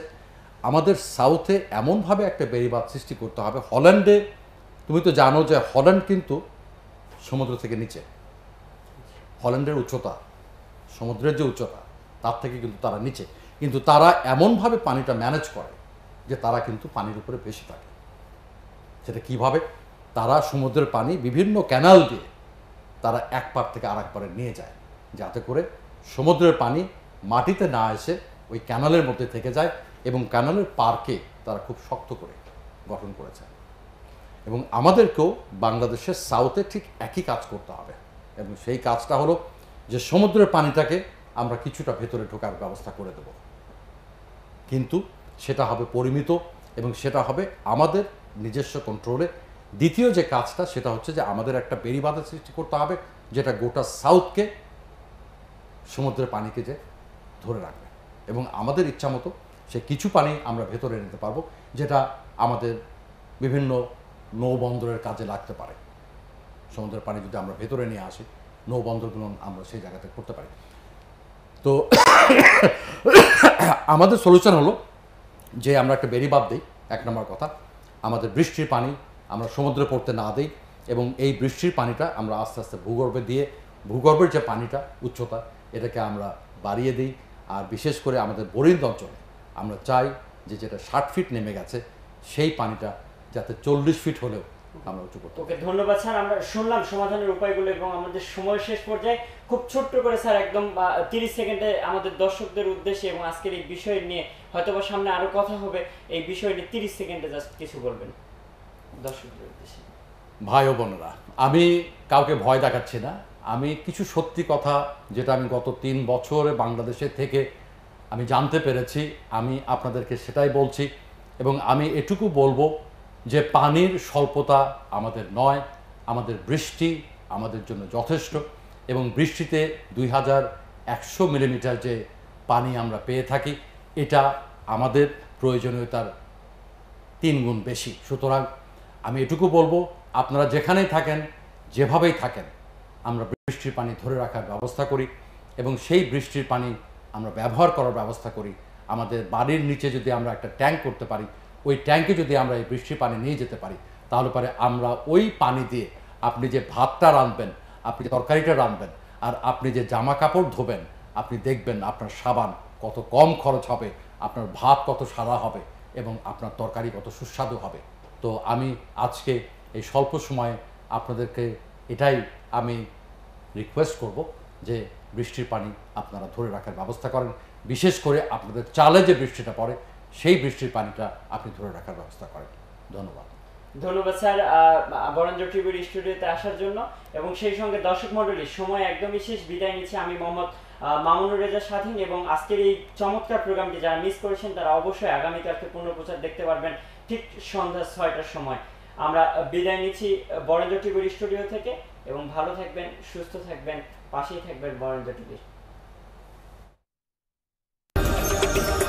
আমাদের সাউথে এমনভাবে একটা বাঁধ সৃষ্টি করতে হবে হল্যান্ডে তুমি তো জানো যে হল্যান্ড কিন্তু সমুদ্র থেকে নিচে হল্যান্ডের উচ্চতা সমুদ্রের যে উচ্চতা তার থেকে কিন্তু তারা নিচে কিন্তু তারা এমনভাবে পানিটা ম্যানেজ করে যে তারা কিন্তু পানির উপরে বেশি থাকে সেটা কিভাবে তারা সমুদ্রের পানি বিভিন্ন ক্যানাল দিয়ে তারা এক পার থেকে আর পারে নিয়ে যায় যাতে করে সমুদ্রের পানি মাটিতে না এসে ওই ক্যানালের মধ্যে থেকে যায় এবং ক্যানালের পার্কে তারা খুব শক্ত করে গঠন করেছে এবং আমাদেরকেও বাংলাদেশের সাউথে ঠিক একই কাজ করতে হবে এবং সেই কাজটা হলো যে সমুদ্রের পানিটাকে আমরা কিছুটা ভেতরে ঢোকার ব্যবস্থা করে দেব কিন্তু সেটা হবে পরিমিত এবং সেটা হবে আমাদের নিজস্ব কন্ট্রোলে দ্বিতীয় যে কাজটা সেটা হচ্ছে যে আমাদের একটা বেরিবাধা সৃষ্টি করতে হবে যেটা গোটা সাউথকে সমুদ্রের পানিকে যে ধরে রাখবে এবং আমাদের ইচ্ছা মতো সে কিছু পানি আমরা ভেতরে নিতে পারবো যেটা আমাদের বিভিন্ন নৌবন্দরের কাজে লাগতে পারে সমুদ্রের পানি যদি আমরা ভেতরে নিয়ে আসি নৌবন্দরগুলো আমরা সেই জায়গাতে করতে পারি তো আমাদের সলিউশন হলো যে আমরা একটা বেরিবাব দিই এক নম্বর কথা আমাদের বৃষ্টির পানি আমরা সমুদ্রে পড়তে না দিই এবং এই বৃষ্টির পানিটা আমরা আস্তে আস্তে ভূগর্ভে দিয়ে ভূগর্ভের যে পানিটা উচ্চতা এটাকে আমরা বাড়িয়ে দিই আর বিশেষ করে আমাদের বরিন্দ অঞ্চলে আমরা চাই যে যেটা ষাট ফিট নেমে গেছে সেই পানিটা যাতে চল্লিশ ফিট হলেও আমরা উঁচু করতে ওকে ধন্যবাদ স্যার আমরা শুনলাম সমাধানের উপায়গুলো এবং আমাদের সময় শেষ পর্যায়ে খুব ছোট্ট করে স্যার একদম তিরিশ সেকেন্ডে আমাদের দর্শকদের উদ্দেশ্যে এবং আজকের এই বিষয় নিয়ে হয়তো বা সামনে আরও কথা হবে এই বিষয় নিয়ে তিরিশ সেকেন্ডে জাস্ট কিছু বলবেন দর্শকদের উদ্দেশ্যে ভাই ও বোনেরা আমি কাউকে ভয় দেখাচ্ছি না আমি কিছু সত্যি কথা যেটা আমি গত তিন বছর বাংলাদেশে থেকে আমি জানতে পেরেছি আমি আপনাদেরকে সেটাই বলছি এবং আমি এটুকু বলবো যে পানির স্বল্পতা আমাদের নয় আমাদের বৃষ্টি আমাদের জন্য যথেষ্ট এবং বৃষ্টিতে দুই হাজার একশো মিলিমিটার যে পানি আমরা পেয়ে থাকি এটা আমাদের প্রয়োজনীয়তার তিন গুণ বেশি সুতরাং আমি এটুকু বলবো আপনারা যেখানেই থাকেন যেভাবেই থাকেন আমরা বৃষ্টির পানি ধরে রাখার ব্যবস্থা করি এবং সেই বৃষ্টির পানি আমরা ব্যবহার করার ব্যবস্থা করি আমাদের বাড়ির নিচে যদি আমরা একটা ট্যাঙ্ক করতে পারি ওই ট্যাঙ্কে যদি আমরা এই বৃষ্টির পানি নিয়ে যেতে পারি তাহলে পরে আমরা ওই পানি দিয়ে আপনি যে ভাতটা রাঁধবেন আপনি যে তরকারিটা রাঁধবেন আর আপনি যে জামা কাপড় ধোবেন আপনি দেখবেন আপনার সাবান কত কম খরচ হবে আপনার ভাত কত সাদা হবে এবং আপনার তরকারি কত সুস্বাদু হবে তো আমি আজকে এই স্বল্প সময়ে আপনাদেরকে এটাই আমি রিকোয়েস্ট করব যে বৃষ্টির পানি আপনারা ধরে রাখার ব্যবস্থা করেন বিশেষ করে আপনাদের চালে যে বৃষ্টিটা পড়ে সেই বৃষ্টির পানিটা আপনি ধরে রাখার ব্যবস্থা করেন ধন্যবাদ ধন্যবাদ স্যার বরেন্দ্র টিভির স্টুডিওতে আসার জন্য এবং সেই সঙ্গে দর্শক মণ্ডলীর সময় একদমই শেষ বিদায় নিচ্ছে আমি মোহাম্মদ মামুনুর রেজা স্বাধীন এবং আজকের এই চমৎকার প্রোগ্রামটি যারা মিস করেছেন তারা অবশ্যই আগামীকালকে পুনঃপ্রচার দেখতে পারবেন ঠিক সন্ধ্যা ছয়টার সময় আমরা বিদায় নিচ্ছি বরেন্দ্র টিভির স্টুডিও থেকে এবং ভালো থাকবেন সুস্থ থাকবেন পাশেই থাকবেন বরেন্দ্র টিভির